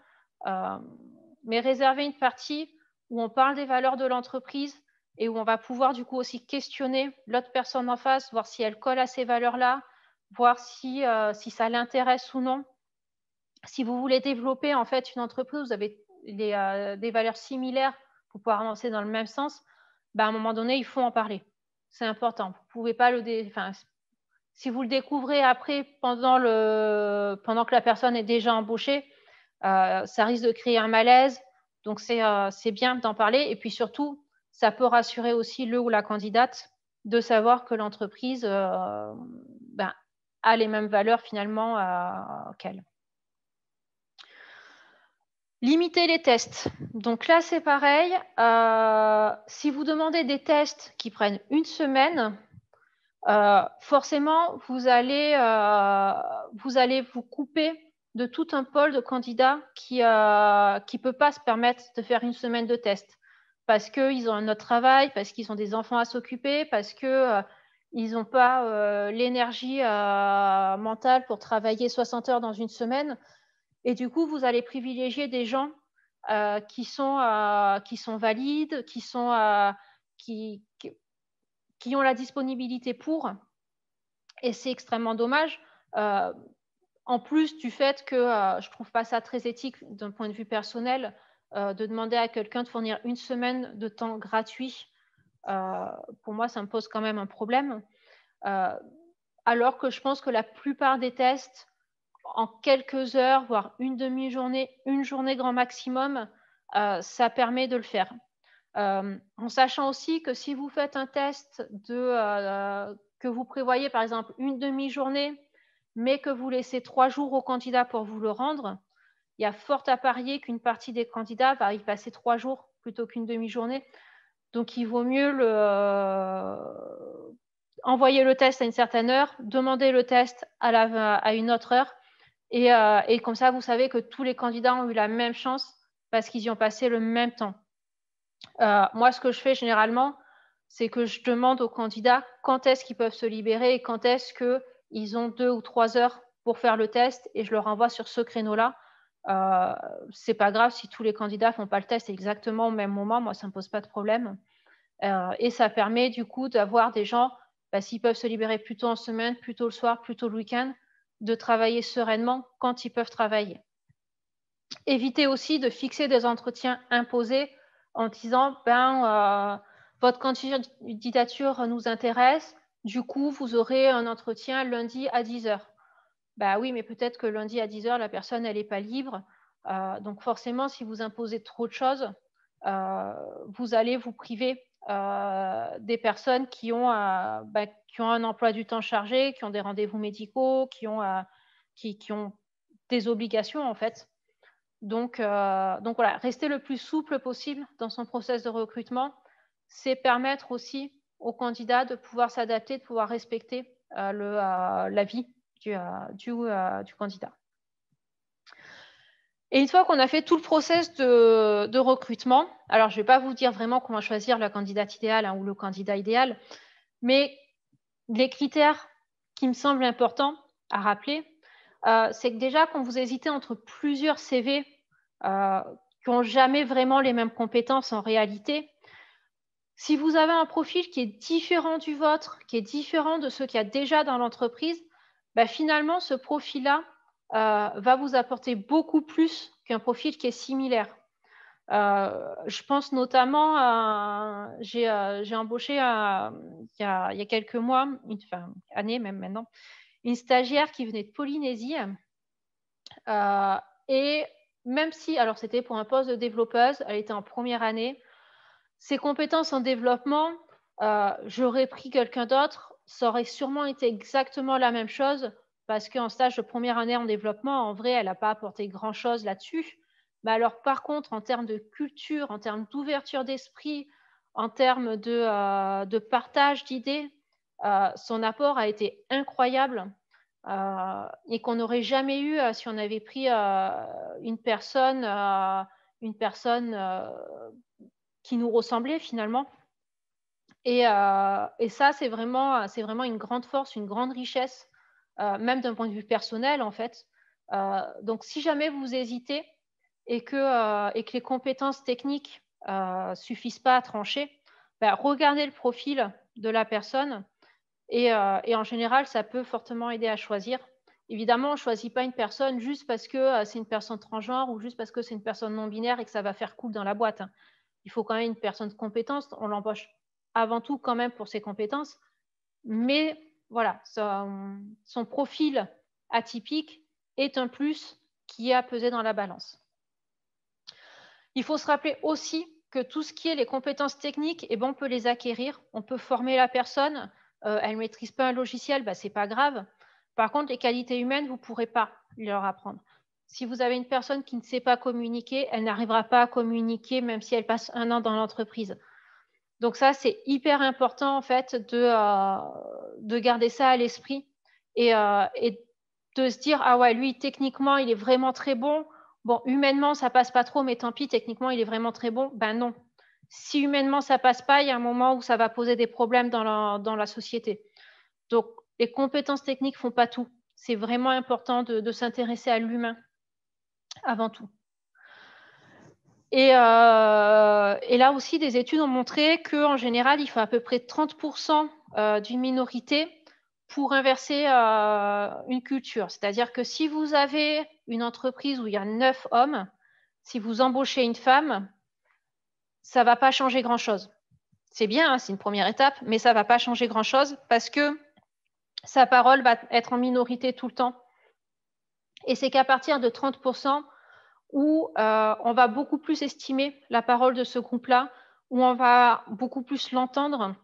mais réserver une partie où on parle des valeurs de l'entreprise, et où on va pouvoir du coup aussi questionner l'autre personne en face, voir si elle colle à ces valeurs-là, voir si, euh, ça l'intéresse ou non. Si vous voulez développer en fait une entreprise, vous avez euh, des, valeurs similaires pour pouvoir avancer dans le même sens, bah, à un moment donné, il faut en parler. C'est important. Vous pouvez pas le si vous le découvrez après pendant, que la personne est déjà embauchée, euh, ça risque de créer un malaise. Donc c'est bien d'en parler. Et puis surtout, ça peut rassurer aussi le ou la candidate de savoir que l'entreprise euh, ben, a les mêmes valeurs finalement euh, qu'elle. Limiter les tests. Donc là, c'est pareil. Euh, si vous demandez des tests qui prennent une semaine, forcément, vous allez, vous allez couper de tout un pôle de candidats qui ne peut pas se permettre de faire une semaine de tests parce qu'ils ont un autre travail, parce qu'ils ont des enfants à s'occuper, parce qu'ils euh, n'ont pas euh, l'énergie euh, mentale pour travailler 60 heures dans une semaine. Et du coup, vous allez privilégier des gens qui, sont, valides, qui, sont, qui, qui, ont la disponibilité pour. Et c'est extrêmement dommage. en plus du fait que je ne trouve pas ça très éthique d'un point de vue personnel euh, de demander à quelqu'un de fournir une semaine de temps gratuit, euh, pour moi, ça me pose quand même un problème. Euh, alors que je pense que la plupart des tests, en quelques heures, voire une demi-journée, une journée grand maximum, ça permet de le faire. en sachant aussi que si vous faites un test que vous prévoyez par exemple une demi-journée, mais que vous laissez trois jours au candidat pour vous le rendre, il y a fort à parier qu'une partie des candidats va y passer trois jours plutôt qu'une demi-journée. Donc, il vaut mieux euh, envoyer le test à une certaine heure, demander le test à, une autre heure. Euh, et, comme ça, vous savez que tous les candidats ont eu la même chance parce qu'ils y ont passé le même temps. Euh, moi, ce que je fais généralement, c'est que je demande aux candidats quand est-ce qu'ils peuvent se libérer et quand est-ce qu'ils ont deux ou trois heures pour faire le test et je leur envoie sur ce créneau-là euh, c'est pas grave si tous les candidats font pas le test exactement au même moment. Moi, ça me pose pas de problème. Euh, et ça permet du coup d'avoir des gens, bah, s'ils peuvent se libérer plutôt en semaine, plutôt le soir, plutôt le week-end, de travailler sereinement quand ils peuvent travailler. évitez aussi de fixer des entretiens imposés en disant ben euh, votre candidature nous intéresse, du coup vous aurez un entretien lundi à 10 heures. Bah oui, mais peut-être que lundi à 10h, la personne, elle n'est pas libre. Euh, donc forcément, si vous imposez trop de choses, euh, vous allez vous priver euh, des personnes qui ont, bah, qui ont un emploi du temps chargé, qui ont des rendez-vous médicaux, qui ont, qui, ont des obligations en fait. Donc, donc voilà, rester le plus souple possible dans son process de recrutement, c'est permettre aussi aux candidats de pouvoir s'adapter, de pouvoir respecter le, la vie euh, euh, du, candidat. Et une fois qu'on a fait tout le process de, recrutement, alors je ne vais pas vous dire vraiment comment choisir la candidate idéale hein, ou le candidat idéal, mais les critères qui me semblent importants à rappeler, euh, c'est que déjà quand vous hésitez entre plusieurs CV qui n'ont jamais vraiment les mêmes compétences en réalité, si vous avez un profil qui est différent du vôtre, qui est différent de ce qu'il y a déjà dans l'entreprise, bah, finalement, ce profil-là euh, va vous apporter beaucoup plus qu'un profil qui est similaire. Euh, je pense notamment à. Euh, j'ai embauché il, y a, quelques mois, une année même maintenant, une stagiaire qui venait de Polynésie. et même si, alors c'était pour un poste de développeuse, elle était en première année, ses compétences en développement, j'aurais pris quelqu'un d'autre ça aurait sûrement été exactement la même chose parce qu'en stage de première année en développement, en vrai, elle n'a pas apporté grand-chose là-dessus. Mais alors, par contre, en termes de culture, en termes d'ouverture d'esprit, en termes de, euh, partage d'idées, euh, son apport a été incroyable euh, et qu'on n'aurait jamais eu si on avait pris une personne, une personne qui nous ressemblait finalement. Euh, et, ça, c'est vraiment, c'est vraiment une grande force, une grande richesse, euh, même d'un point de vue personnel, en fait. Euh, donc, si jamais vous hésitez et que, et que les compétences techniques ne suffisent pas à trancher, ben, regardez le profil de la personne et, et, en général, ça peut fortement aider à choisir. Évidemment, on ne choisit pas une personne juste parce que c'est une personne transgenre ou juste parce que c'est une personne non binaire et que ça va faire cool dans la boîte. Hein. Il faut quand même une personne de compétence. On l'embauche avant tout quand même pour ses compétences, mais voilà, son, profil atypique est un plus qui a pesé dans la balance. Il faut se rappeler aussi que tout ce qui est les compétences techniques, eh ben, on peut les acquérir, on peut former la personne, euh, elle ne maîtrise pas un logiciel, bah, ce n'est pas grave. Par contre, les qualités humaines, vous ne pourrez pas leur apprendre. Si vous avez une personne qui ne sait pas communiquer, elle n'arrivera pas à communiquer même si elle passe un an dans l'entreprise. Donc ça, c'est hyper important en fait de, euh, garder ça à l'esprit euh, et, de se dire, ah ouais, lui, techniquement, il est vraiment très bon. Bon, humainement, ça passe pas trop, mais tant pis, techniquement, il est vraiment très bon. Ben non. Si humainement, ça passe pas, il y a un moment où ça va poser des problèmes dans la, société. Donc, les compétences techniques font pas tout. C'est vraiment important de s'intéresser à l'humain avant tout. Euh, et, là aussi, des études ont montré qu'en général, il faut à peu près 30% euh, d'une minorité pour inverser euh, une culture. C'est-à-dire que si vous avez une entreprise où il y a neuf hommes, si vous embauchez une femme, ça ne va pas changer grand-chose. C'est bien, hein, c'est une première étape, mais ça ne va pas changer grand-chose parce que sa parole va être en minorité tout le temps. Et c'est qu'à partir de 30%, où euh, on va beaucoup plus estimer la parole de ce groupe-là, où on va beaucoup plus l'entendre,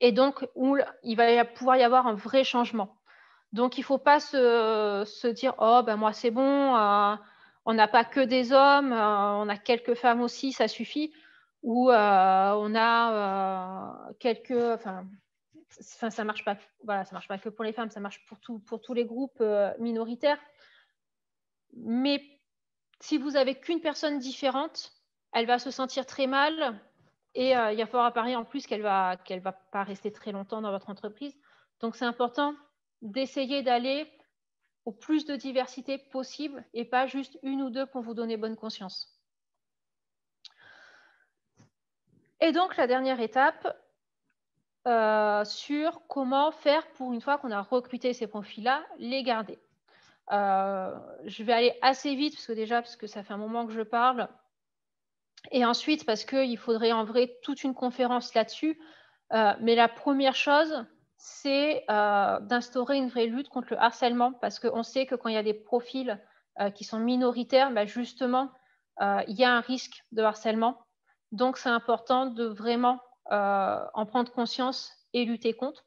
et donc où il va pouvoir y avoir un vrai changement. Donc il ne faut pas se, dire Oh, ben moi c'est bon, euh, on n'a pas que des hommes, euh, on a quelques femmes aussi, ça suffit, ou on a quelques. Enfin, ça marche, pas, voilà, ça marche pas que pour les femmes, ça marche pour, tout, pour tous les groupes minoritaires. Mais si vous avez qu'une personne différente, elle va se sentir très mal et euh, il il a fort à parier en plus qu'elle va qu'elle va pas rester très longtemps dans votre entreprise. Donc c'est important d'essayer d'aller au plus de diversité possible et pas juste une ou deux pour vous donner bonne conscience. Et donc la dernière étape euh, sur comment faire pour une fois qu'on a recruté ces profils-là, les garder. Euh, je vais aller assez vite, parce que déjà, parce que ça fait un moment que je parle. Et ensuite, parce qu'il faudrait en vrai toute une conférence là-dessus. Euh, mais la première chose, c'est euh, d'instaurer une vraie lutte contre le harcèlement, parce qu'on sait que quand il y a des profils qui sont minoritaires, bah, justement, il y a un risque de harcèlement. Donc, c'est important de vraiment en prendre conscience et lutter contre.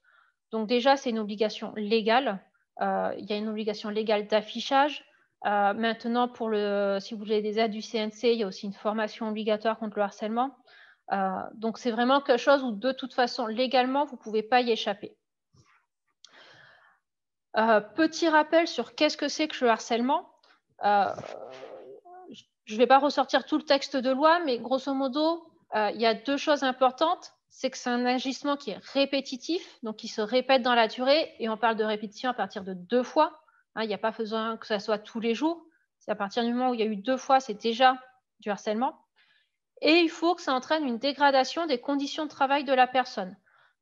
Donc déjà, c'est une obligation légale euh, il y a une obligation légale d'affichage. Euh, maintenant, pour le, si vous voulez des aides du CNC, il y a aussi une formation obligatoire contre le harcèlement. Euh, donc, c'est vraiment quelque chose où, de toute façon, légalement, vous ne pouvez pas y échapper. petit rappel sur qu'est-ce que c'est que le harcèlement. je ne vais pas ressortir tout le texte de loi, mais grosso modo, il y a deux choses importantes c'est que c'est un agissement qui est répétitif, donc qui se répète dans la durée, et on parle de répétition à partir de deux fois. Hein, il n'y a pas besoin que ça soit tous les jours. C'est à partir du moment où il y a eu deux fois, c'est déjà du harcèlement. Et il faut que ça entraîne une dégradation des conditions de travail de la personne.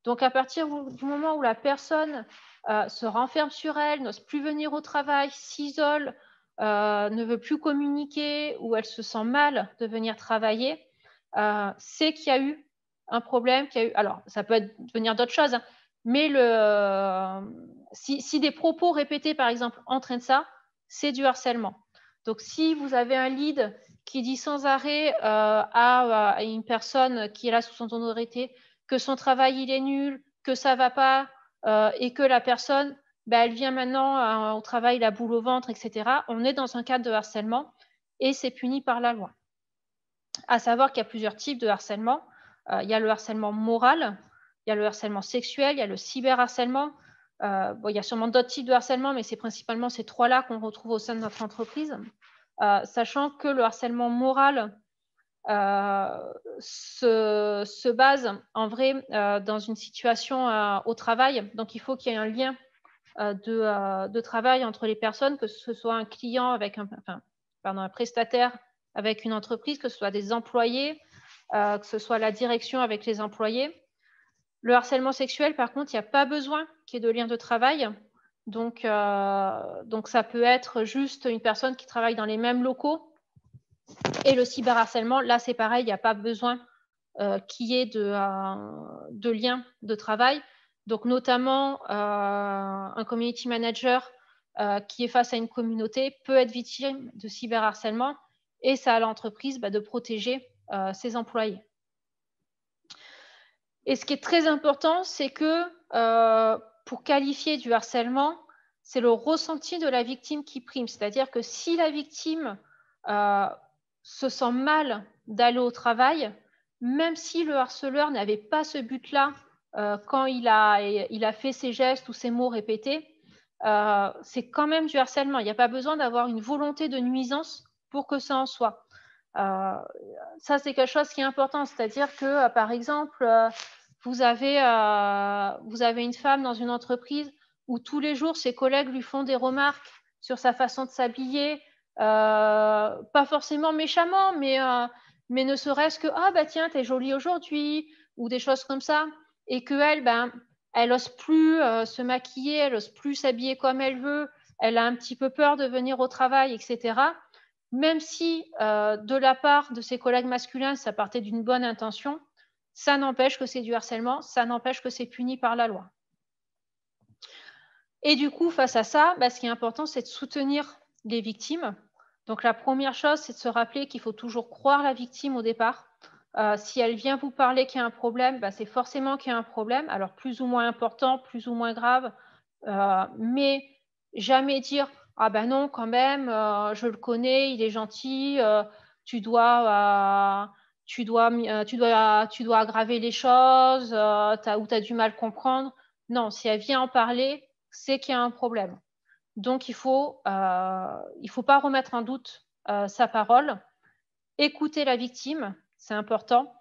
Donc à partir du moment où la personne euh, se renferme sur elle, n'ose plus venir au travail, s'isole, euh, ne veut plus communiquer ou elle se sent mal de venir travailler, euh, c'est qu'il y a eu un problème qui a eu. Alors, ça peut venir d'autres choses, hein, mais le, euh, si, des propos répétés, par exemple, entraînent ça, c'est du harcèlement. Donc, si vous avez un lead qui dit sans arrêt euh, à, une personne qui est là sous son autorité que son travail il est nul, que ça va pas, euh, et que la personne, bah, elle vient maintenant au travail la boule au ventre, etc. On est dans un cadre de harcèlement et c'est puni par la loi. À savoir qu'il y a plusieurs types de harcèlement. Euh, il y a le harcèlement moral, il y a le harcèlement sexuel, il y a le cyberharcèlement. Euh, il y a sûrement d'autres types de harcèlement, mais c'est principalement ces trois-là qu'on retrouve au sein de notre entreprise. Euh, sachant que le harcèlement moral se, base en vrai dans une situation au travail. Donc, il faut qu'il y ait un lien de, travail entre les personnes, que ce soit un client avec un, enfin, pardon, un prestataire avec une entreprise, que ce soit des employés, euh, que ce soit la direction avec les employés. Le harcèlement sexuel, par contre, il n'y a pas besoin qu'il y ait de lien de travail. Euh, donc, ça peut être juste une personne qui travaille dans les mêmes locaux. Et le cyberharcèlement, là, c'est pareil, il n'y a pas besoin euh, qu'il y ait de, euh, de, lien de travail. Donc, notamment, un community manager qui est face à une communauté peut être victime de cyberharcèlement et ça à l'entreprise bah, de protéger euh, ses employés. Et ce qui est très important, c'est que euh, pour qualifier du harcèlement, c'est le ressenti de la victime qui prime. C'est-à-dire que si la victime euh, se sent mal d'aller au travail, même si le harceleur n'avait pas ce but-là quand il a, fait ses gestes ou ses mots répétés, c'est quand même du harcèlement. Il n'y a pas besoin d'avoir une volonté de nuisance pour que ça en soit. Euh, ça, c'est quelque chose qui est important. C'est-à-dire que, euh, par exemple, euh, vous avez, une femme dans une entreprise où tous les jours, ses collègues lui font des remarques sur sa façon de s'habiller, pas forcément méchamment, mais, ne serait-ce que ah bah tiens t'es jolie aujourd'hui ou des choses comme ça, et qu'elle elle ben elle ose plus se maquiller, elle ose plus s'habiller comme elle veut, elle a un petit peu peur de venir au travail, etc même si euh, de la part de ses collègues masculins, ça partait d'une bonne intention, ça n'empêche que c'est du harcèlement, ça n'empêche que c'est puni par la loi. Et du coup, face à ça, bah, ce qui est important, c'est de soutenir les victimes. Donc la première chose, c'est de se rappeler qu'il faut toujours croire la victime au départ. Euh, si elle vient vous parler qu'il y a un problème, bah, c'est forcément qu'il y a un problème, alors plus ou moins important, plus ou moins grave, euh, mais jamais dire ah ben non, quand même, euh, je le connais, il est gentil, euh, tu dois, euh, tu dois, tu dois, tu dois aggraver les choses, ou tu as du mal à comprendre. Non, si elle vient en parler, c'est qu'il y a un problème. Donc il faut, faut pas remettre en doute sa parole, écouter la victime, c'est important,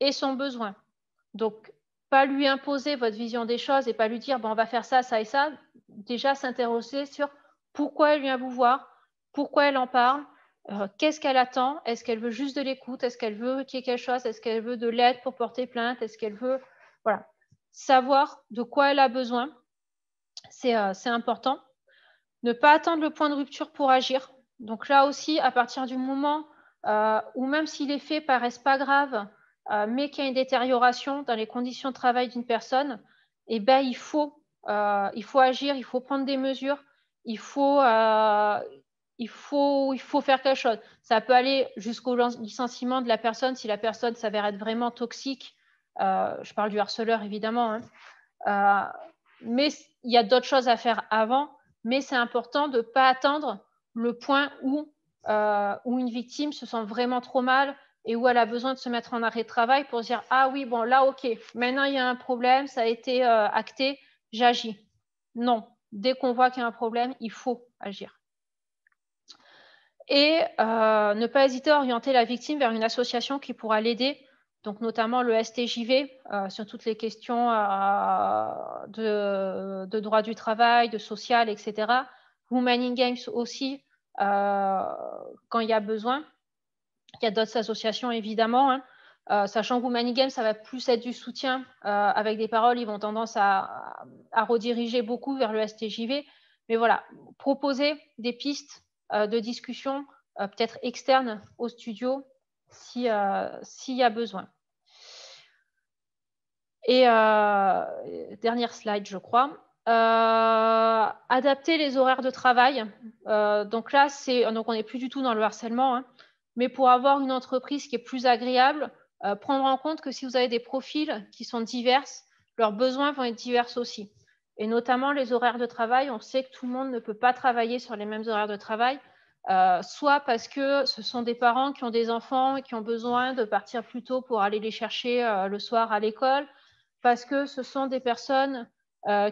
et son besoin. Donc pas lui imposer votre vision des choses et pas lui dire bon on va faire ça, ça et ça. Déjà s'interroger sur pourquoi elle vient vous voir, pourquoi elle en parle, euh, qu'est-ce qu'elle attend, est-ce qu'elle veut juste de l'écoute, est-ce qu'elle veut qu'il y ait quelque chose, est-ce qu'elle veut de l'aide pour porter plainte, est-ce qu'elle veut, voilà, savoir de quoi elle a besoin, c'est euh, important. Ne pas attendre le point de rupture pour agir. Donc là aussi, à partir du moment euh, où même si les faits paraissent pas graves, mais qu'il y a une détérioration dans les conditions de travail d'une personne, eh ben, il, faut, il faut agir, il faut prendre des mesures, il faut, euh, il faut, il faut faire quelque chose. Ça peut aller jusqu'au licenciement de la personne si la personne s'avère être vraiment toxique. Euh, je parle du harceleur, évidemment. Hein. Euh, mais il y a d'autres choses à faire avant. Mais c'est important de ne pas attendre le point où, où une victime se sent vraiment trop mal et où elle a besoin de se mettre en arrêt de travail pour dire Ah oui, bon, là, OK, maintenant il y a un problème, ça a été acté, j'agis. Non, Dès qu'on voit qu'il y a un problème, il faut agir. Et euh, ne pas hésiter à orienter la victime vers une association qui pourra l'aider, donc notamment le STJV, euh, sur toutes les questions euh, de, droit du travail, de social, etc. Women in Games aussi, quand il y a besoin. Il y a d'autres associations, évidemment. Hein. Euh, sachant que Money ça va plus être du soutien euh, avec des paroles, ils vont tendance à, rediriger beaucoup vers le STJV. Mais voilà, proposer des pistes euh, de discussion, peut-être externes au studio, s'il y a besoin. Et dernière slide, je crois. adapter les horaires de travail. donc là, c'est, donc on n'est plus du tout dans le harcèlement, hein. mais pour avoir une entreprise qui est plus agréable, euh, prendre en compte que si vous avez des profils qui sont divers, leurs besoins vont être divers aussi. Et notamment les horaires de travail, on sait que tout le monde ne peut pas travailler sur les mêmes horaires de travail, euh, soit parce que ce sont des parents qui ont des enfants et qui ont besoin de partir plus tôt pour aller les chercher euh, le soir à l'école, parce que ce sont des personnes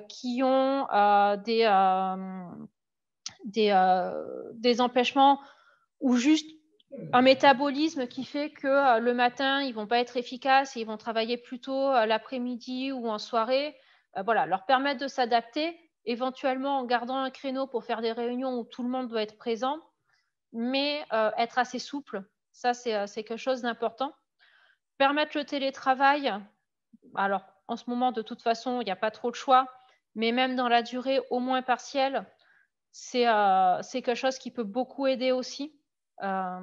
qui ont des, des, des empêchements ou juste un métabolisme qui fait que euh, le matin, ils vont pas être efficaces et ils vont travailler plutôt euh, l'après-midi ou en soirée. Euh, voilà, leur permettre de s'adapter, éventuellement en gardant un créneau pour faire des réunions où tout le monde doit être présent, mais être assez souple. Ça, c'est quelque chose d'important. Permettre le télétravail. Alors, en ce moment, de toute façon, il n'y a pas trop de choix, mais même dans la durée, au moins partielle, c'est quelque chose qui peut beaucoup aider aussi euh,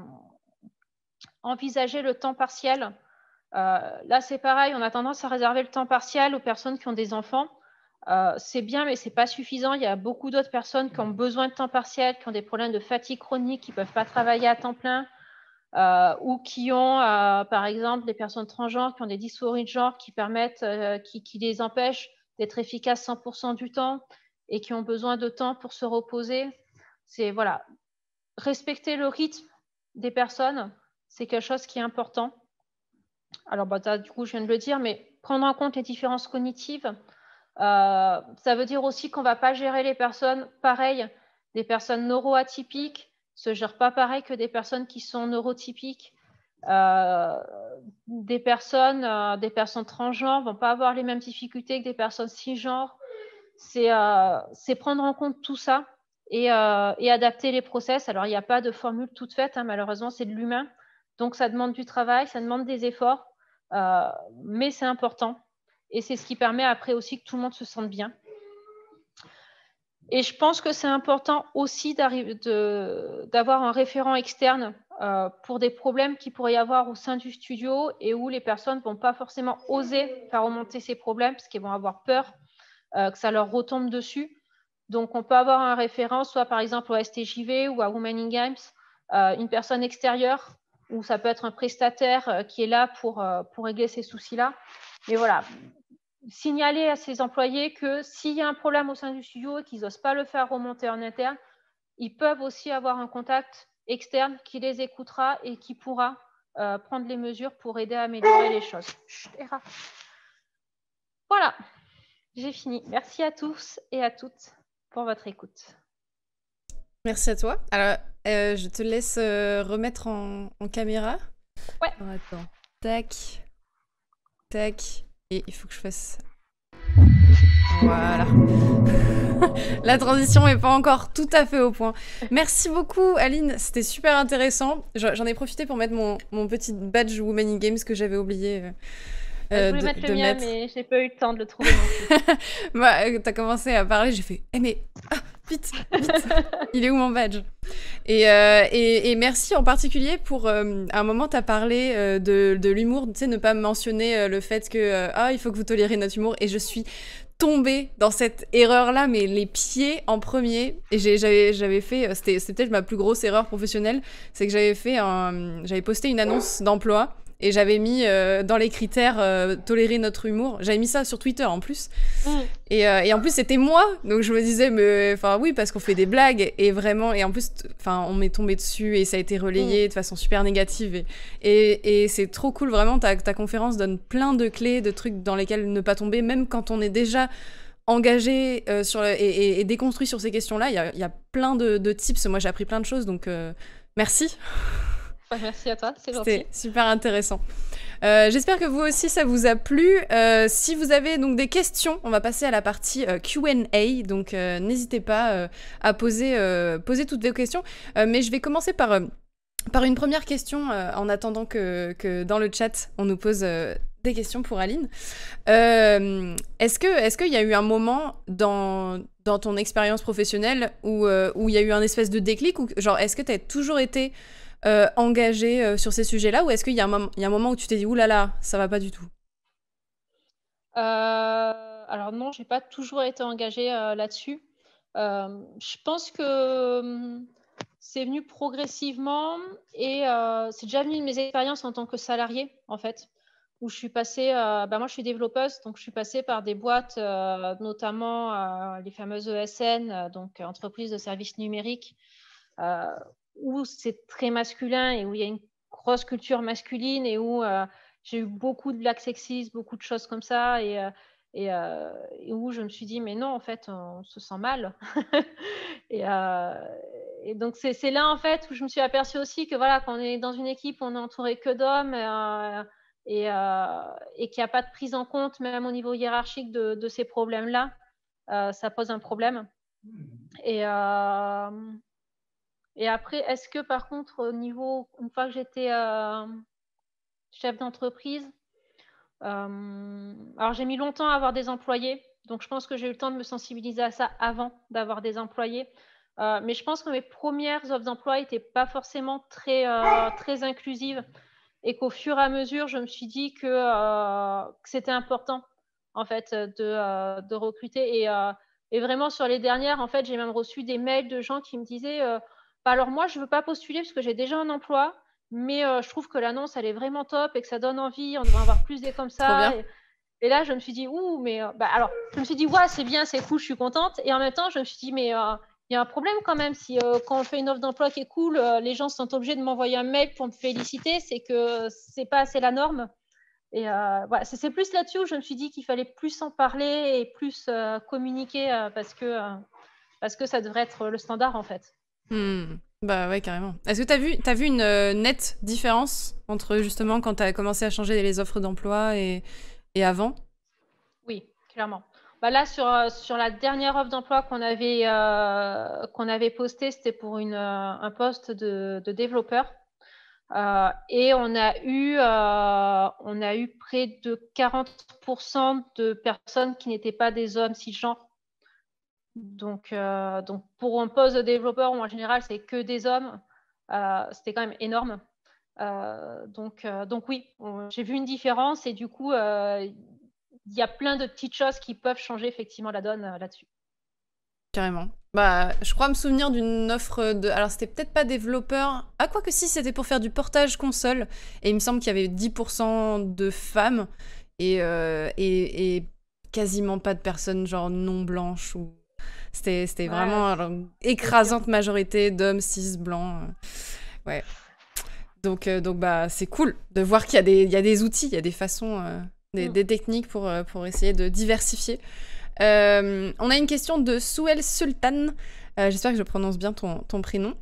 envisager le temps partiel. Euh, là, c'est pareil, on a tendance à réserver le temps partiel aux personnes qui ont des enfants. Euh, c'est bien, mais ce n'est pas suffisant. Il y a beaucoup d'autres personnes qui ont besoin de temps partiel, qui ont des problèmes de fatigue chronique, qui ne peuvent pas travailler à temps plein, ou qui ont, par exemple, des personnes transgenres qui ont des dysphories de genre qui, permettent, qui, les empêchent d'être efficaces 100% du temps et qui ont besoin de temps pour se reposer. C'est voilà, respecter le rythme des personnes, c'est quelque chose qui est important. Alors, bah, du coup, je viens de le dire, mais prendre en compte les différences cognitives, euh, ça veut dire aussi qu'on ne va pas gérer les personnes pareilles. Des personnes neuroatypiques ne se gèrent pas pareil que des personnes qui sont neurotypiques. Euh, des personnes, euh, des personnes transgenres vont pas avoir les mêmes difficultés que des personnes cisgenres. C'est prendre en compte tout ça euh, et, adapter les process. Alors, il n'y a pas de formule toute faite, hein, malheureusement, c'est de l'humain. Donc, ça demande du travail, ça demande des efforts, euh, mais c'est important. Et c'est ce qui permet après aussi que tout le monde se sente bien. Et je pense que c'est important aussi d'avoir un référent externe euh, pour des problèmes qui pourrait y avoir au sein du studio et où les personnes ne vont pas forcément oser faire remonter ces problèmes parce qu'elles vont avoir peur que ça leur retombe dessus. Donc, on peut avoir un référent, soit par exemple au STJV ou à Women in Games, euh, une personne extérieure, ou ça peut être un prestataire euh, qui est là euh, pour, régler ces soucis-là. Mais voilà, signaler à ses employés que s'il y a un problème au sein du studio et qu'ils n'osent pas le faire remonter en interne, ils peuvent aussi avoir un contact externe qui les écoutera et qui pourra prendre les mesures pour aider à améliorer les choses. voilà, j'ai fini. Merci à tous et à toutes pour votre écoute. Merci à toi. Alors, euh, je te laisse euh, remettre en, caméra. Ouais. attends. Tac. Tac. Et il faut que je fasse. Voilà. La transition n'est pas encore tout à fait au point. Merci beaucoup, Aline. C'était super intéressant. J'en ai profité pour mettre mon, petit badge Women in Games que j'avais oublié. Euh, euh, je de, mettre le mien, mais j'ai pas eu le temps de le trouver. Moi, euh, t'as commencé à parler, j'ai fait eh mais ah, vite, vite, il est où mon badge euh, et, et, merci en particulier pour à un moment t'as parlé de, de l'humour, tu sais ne pas mentionner le fait que ah il faut que vous tolérez notre humour et je suis tombée dans cette erreur-là, mais les pieds en premier. Et j'avais fait, c'était peut-être ma plus grosse erreur professionnelle, c'est que j'avais fait, j'avais posté une annonce d'emploi et j'avais mis euh, dans les critères euh, tolérer notre humour. J'avais mis ça sur Twitter en plus. Mm. Euh, et, en plus, c'était moi. Donc je me disais, mais enfin, oui, parce qu'on fait des blagues. Et vraiment, et en plus, enfin, on m'est tombé dessus et ça a été relayé mm. de façon super négative. Et, et, c'est trop cool, vraiment. Ta, conférence donne plein de clés, de trucs dans lesquels ne pas tomber, même quand on est déjà engagé sur et, déconstruit sur ces questions-là. Il y a, plein de, tips. Moi, j'ai appris plein de choses, donc merci. Bah, merci à toi, c'est gentil. C'est super intéressant. Euh, j'espère que vous aussi ça vous a plu. Euh, si vous avez donc des questions, on va passer à la partie euh, Q&A. Donc n'hésitez pas à poser, poser toutes vos questions. mais je vais commencer par, par une première question en attendant que, que, dans le chat on nous pose questions pour Aline. Euh, est-ce que est-ce qu'il y a eu un moment dans dans ton expérience professionnelle où euh, il y a eu un espèce de déclic ou genre est-ce que tu as toujours été euh, engagée sur ces sujets-là ou est-ce qu'il y, a un moment où tu t'es dit oulala là là, ça va pas du tout Alors non, j'ai pas toujours été engagée là-dessus. je pense que hum, c'est venu progressivement et c'est déjà venu de mes expériences en tant que salarié en fait où je suis passée, euh, bah, moi je suis développeuse, donc je suis passée par des boîtes, euh, notamment euh, les fameuses ESN, donc entreprises de services numériques, où c'est très masculin et où il y a une grosse culture masculine et où j'ai eu beaucoup de black sexisme, beaucoup de choses comme ça, et, où je me suis dit, mais non, en fait, on se sent mal. et, et donc c'est là en fait où je me suis aperçue aussi que voilà, quand on est dans une équipe, on est entouré que d'hommes et, euh, qu'il n'y a pas de prise en compte, même au niveau hiérarchique, de, ces problèmes-là, euh, ça pose un problème. Et, euh, et après, est-ce que par contre, au niveau, une fois que j'étais euh, chef d'entreprise, alors j'ai mis longtemps à avoir des employés, donc je pense que j'ai eu le temps de me sensibiliser à ça avant d'avoir des employés. mais je pense que mes premières offres d'emploi n'étaient pas forcément très, très inclusives et qu'au fur et à mesure, je me suis dit que, euh, c'était important en fait de, euh, recruter euh, et, vraiment sur les dernières, en fait, j'ai même reçu des mails de gens qui me disaient bah, alors moi je veux pas postuler parce que j'ai déjà un emploi, mais je trouve que l'annonce elle est vraiment top et que ça donne envie, on devrait avoir plus des comme ça. Et, là, je me suis dit ouh mais bah, alors je me suis dit ouais c'est bien, c'est cool, je suis contente et en même temps je me suis dit mais il y a un problème quand même. Si euh, quand on fait une offre d'emploi qui est cool, euh, les gens sont obligés de m'envoyer un mail pour me féliciter, c'est que c'est pas assez la norme. Et euh, c'est plus là-dessus où je me suis dit qu'il fallait plus en parler et plus communiquer parce que parce que ça devrait être le standard en fait. Oui, hmm. Bah ouais, carrément. Est-ce que tu as vu, as vu une nette différence entre justement quand tu as commencé à changer les offres d'emploi et, et avant Oui, clairement. Bah là, sur, euh, sur la dernière offre d'emploi qu'on avait, euh, qu'on avait postée, c'était pour euh, un poste de, développeur. et on a, eu, on a eu près de 40% de personnes qui n'étaient pas des hommes cisgenres. Donc, donc, pour un poste de développeur, où en général, c'est que des hommes, c'était quand même énorme. donc, donc oui, j'ai vu une différence et du coup, il y a plein de petites choses qui peuvent changer effectivement la donne euh, là-dessus. Carrément. Bah, je crois me souvenir d'une offre de. Alors, c'était peut-être pas développeur. Ah, quoi que si, c'était pour faire du portage console. Et il me semble qu'il y avait 10% de femmes euh, et, et, quasiment pas de personnes, genre non blanches. Ou... C'était, c'était vraiment une écrasante majorité d'hommes cis blancs. Euh, ouais. Donc, donc bah, c'est cool de voir qu'il y a, des, il y a des outils, il y a des façons. Mm. des, techniques pour, euh, pour essayer de diversifier. Euh, on a une question de Souel Sultan. Euh, j'espère que je prononce bien ton, prénom.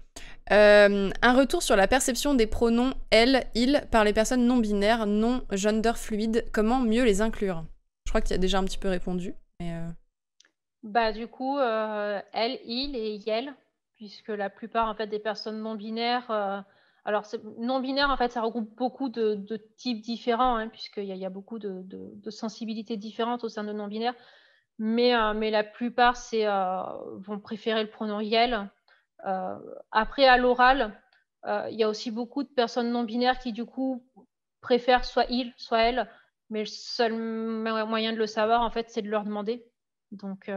un retour sur la perception des pronoms elle, il par les personnes non binaires, non gender fluide. Comment mieux les inclure Je crois qu'il y a déjà un petit peu répondu. bah du coup, elle, il et yel, puisque la plupart en fait des personnes non binaires alors, non-binaire, en fait, ça regroupe beaucoup de, types différents, hein, puisqu'il y, a beaucoup de, sensibilités différentes au sein de non-binaire. Mais, euh, la plupart euh, vont préférer le pronomiel. Euh, après, à l'oral, euh, il y a aussi beaucoup de personnes non-binaires qui, du coup, préfèrent soit il, soit elle. Mais le seul moyen de le savoir, en fait, c'est de leur demander. Donc,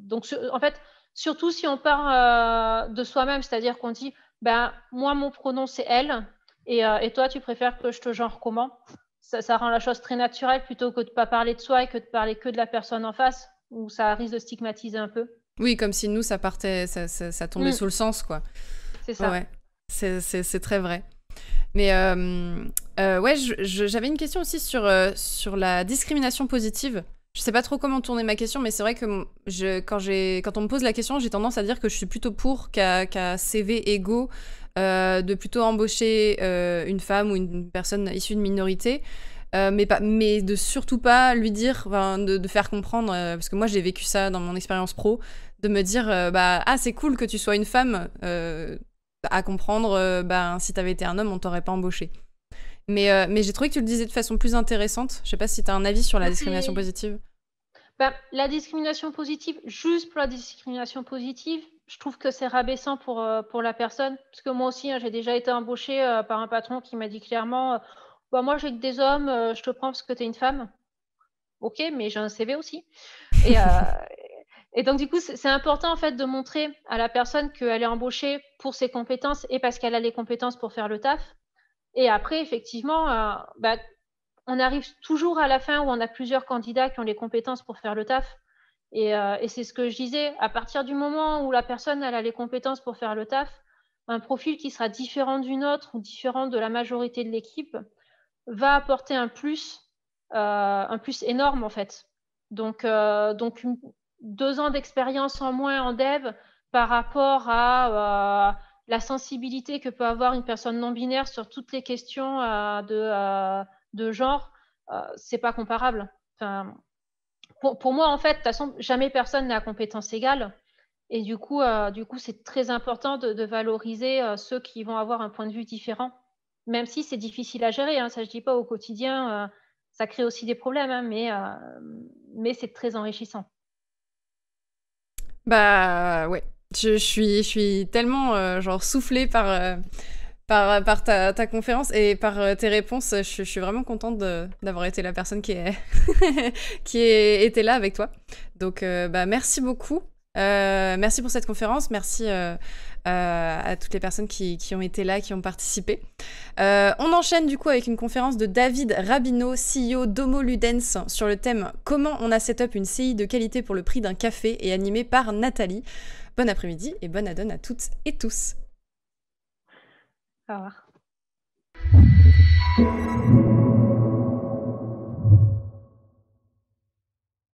donc en fait, surtout si on part de soi-même, c'est-à-dire qu'on dit ben, moi, mon pronom, c'est elle, et, euh, et, toi, tu préfères que je te genre comment ça, rend la chose très naturelle plutôt que de ne pas parler de soi et que de parler que de la personne en face, où ça risque de stigmatiser un peu. Oui, comme si nous, ça partait, ça, ça, tombait mm. sous le sens, quoi. C'est ça. Ouais. C'est très vrai. Mais euh, euh, ouais, j'avais une question aussi sur, sur la discrimination positive. Je sais pas trop comment tourner ma question, mais c'est vrai que je, quand, quand on me pose la question, j'ai tendance à dire que je suis plutôt pour qu'à CV égaux, euh, de plutôt embaucher euh, une femme ou une personne issue d'une minorité. Euh, mais, pas, mais de surtout pas lui dire, de, de, faire comprendre, euh, parce que moi j'ai vécu ça dans mon expérience pro, de me dire, euh, bah, ah c'est cool que tu sois une femme, euh, à comprendre, bah, si t'avais été un homme, on t'aurait pas embauché. Euh, mais, j'ai trouvé que tu le disais de façon plus intéressante. Je sais pas si tu as un avis sur la discrimination positive. Bah, la discrimination positive, juste pour la discrimination positive, je trouve que c'est rabaissant pour, euh, pour la personne. Parce que moi aussi, hein, j'ai déjà été embauchée euh, par un patron qui m'a dit clairement bah, Moi, j'ai que des hommes, je te prends parce que tu es une femme. Ok, mais j'ai un CV aussi. Et, et donc, du coup, c'est important en fait de montrer à la personne qu'elle est embauchée pour ses compétences et parce qu'elle a les compétences pour faire le taf et après, effectivement, euh, bah, on arrive toujours à la fin où on a plusieurs candidats qui ont les compétences pour faire le taf. Euh, et, c'est ce que je disais, à partir du moment où la personne elle a les compétences pour faire le taf, un profil qui sera différent d'une autre ou différent de la majorité de l'équipe va apporter un plus, euh, un plus énorme en fait. Donc, deux ans d'expérience en moins en dev par rapport à la sensibilité que peut avoir une personne non binaire sur toutes les questions euh, euh, de, genre, euh, c'est pas comparable. Enfin, pour, moi, en fait, de toute façon, jamais personne n'a compétence égale. Et du coup, du coup, c'est très important de, valoriser ceux qui vont avoir un point de vue différent, même si c'est difficile à gérer. Hein, ça, je dis pas au quotidien, ça crée aussi des problèmes, hein, mais, mais c'est très enrichissant. Bah ouais, je, suis, je suis tellement euh, genre soufflée par, euh, ta, conférence et par euh, tes réponses. Je, suis vraiment contente d'avoir été la personne qui, qui était là avec toi. Donc, bah, merci beaucoup. merci pour cette conférence. Merci à toutes les personnes qui, qui, ont été là, qui ont participé. on enchaîne du coup avec une conférence de David Rabino, e CEO d'Homo Ludens, sur le thème Comment on a set up une CI de qualité pour le prix d'un café et animée par Nathalie. Bon après-midi et bonne adonne à toutes et tous. Au revoir.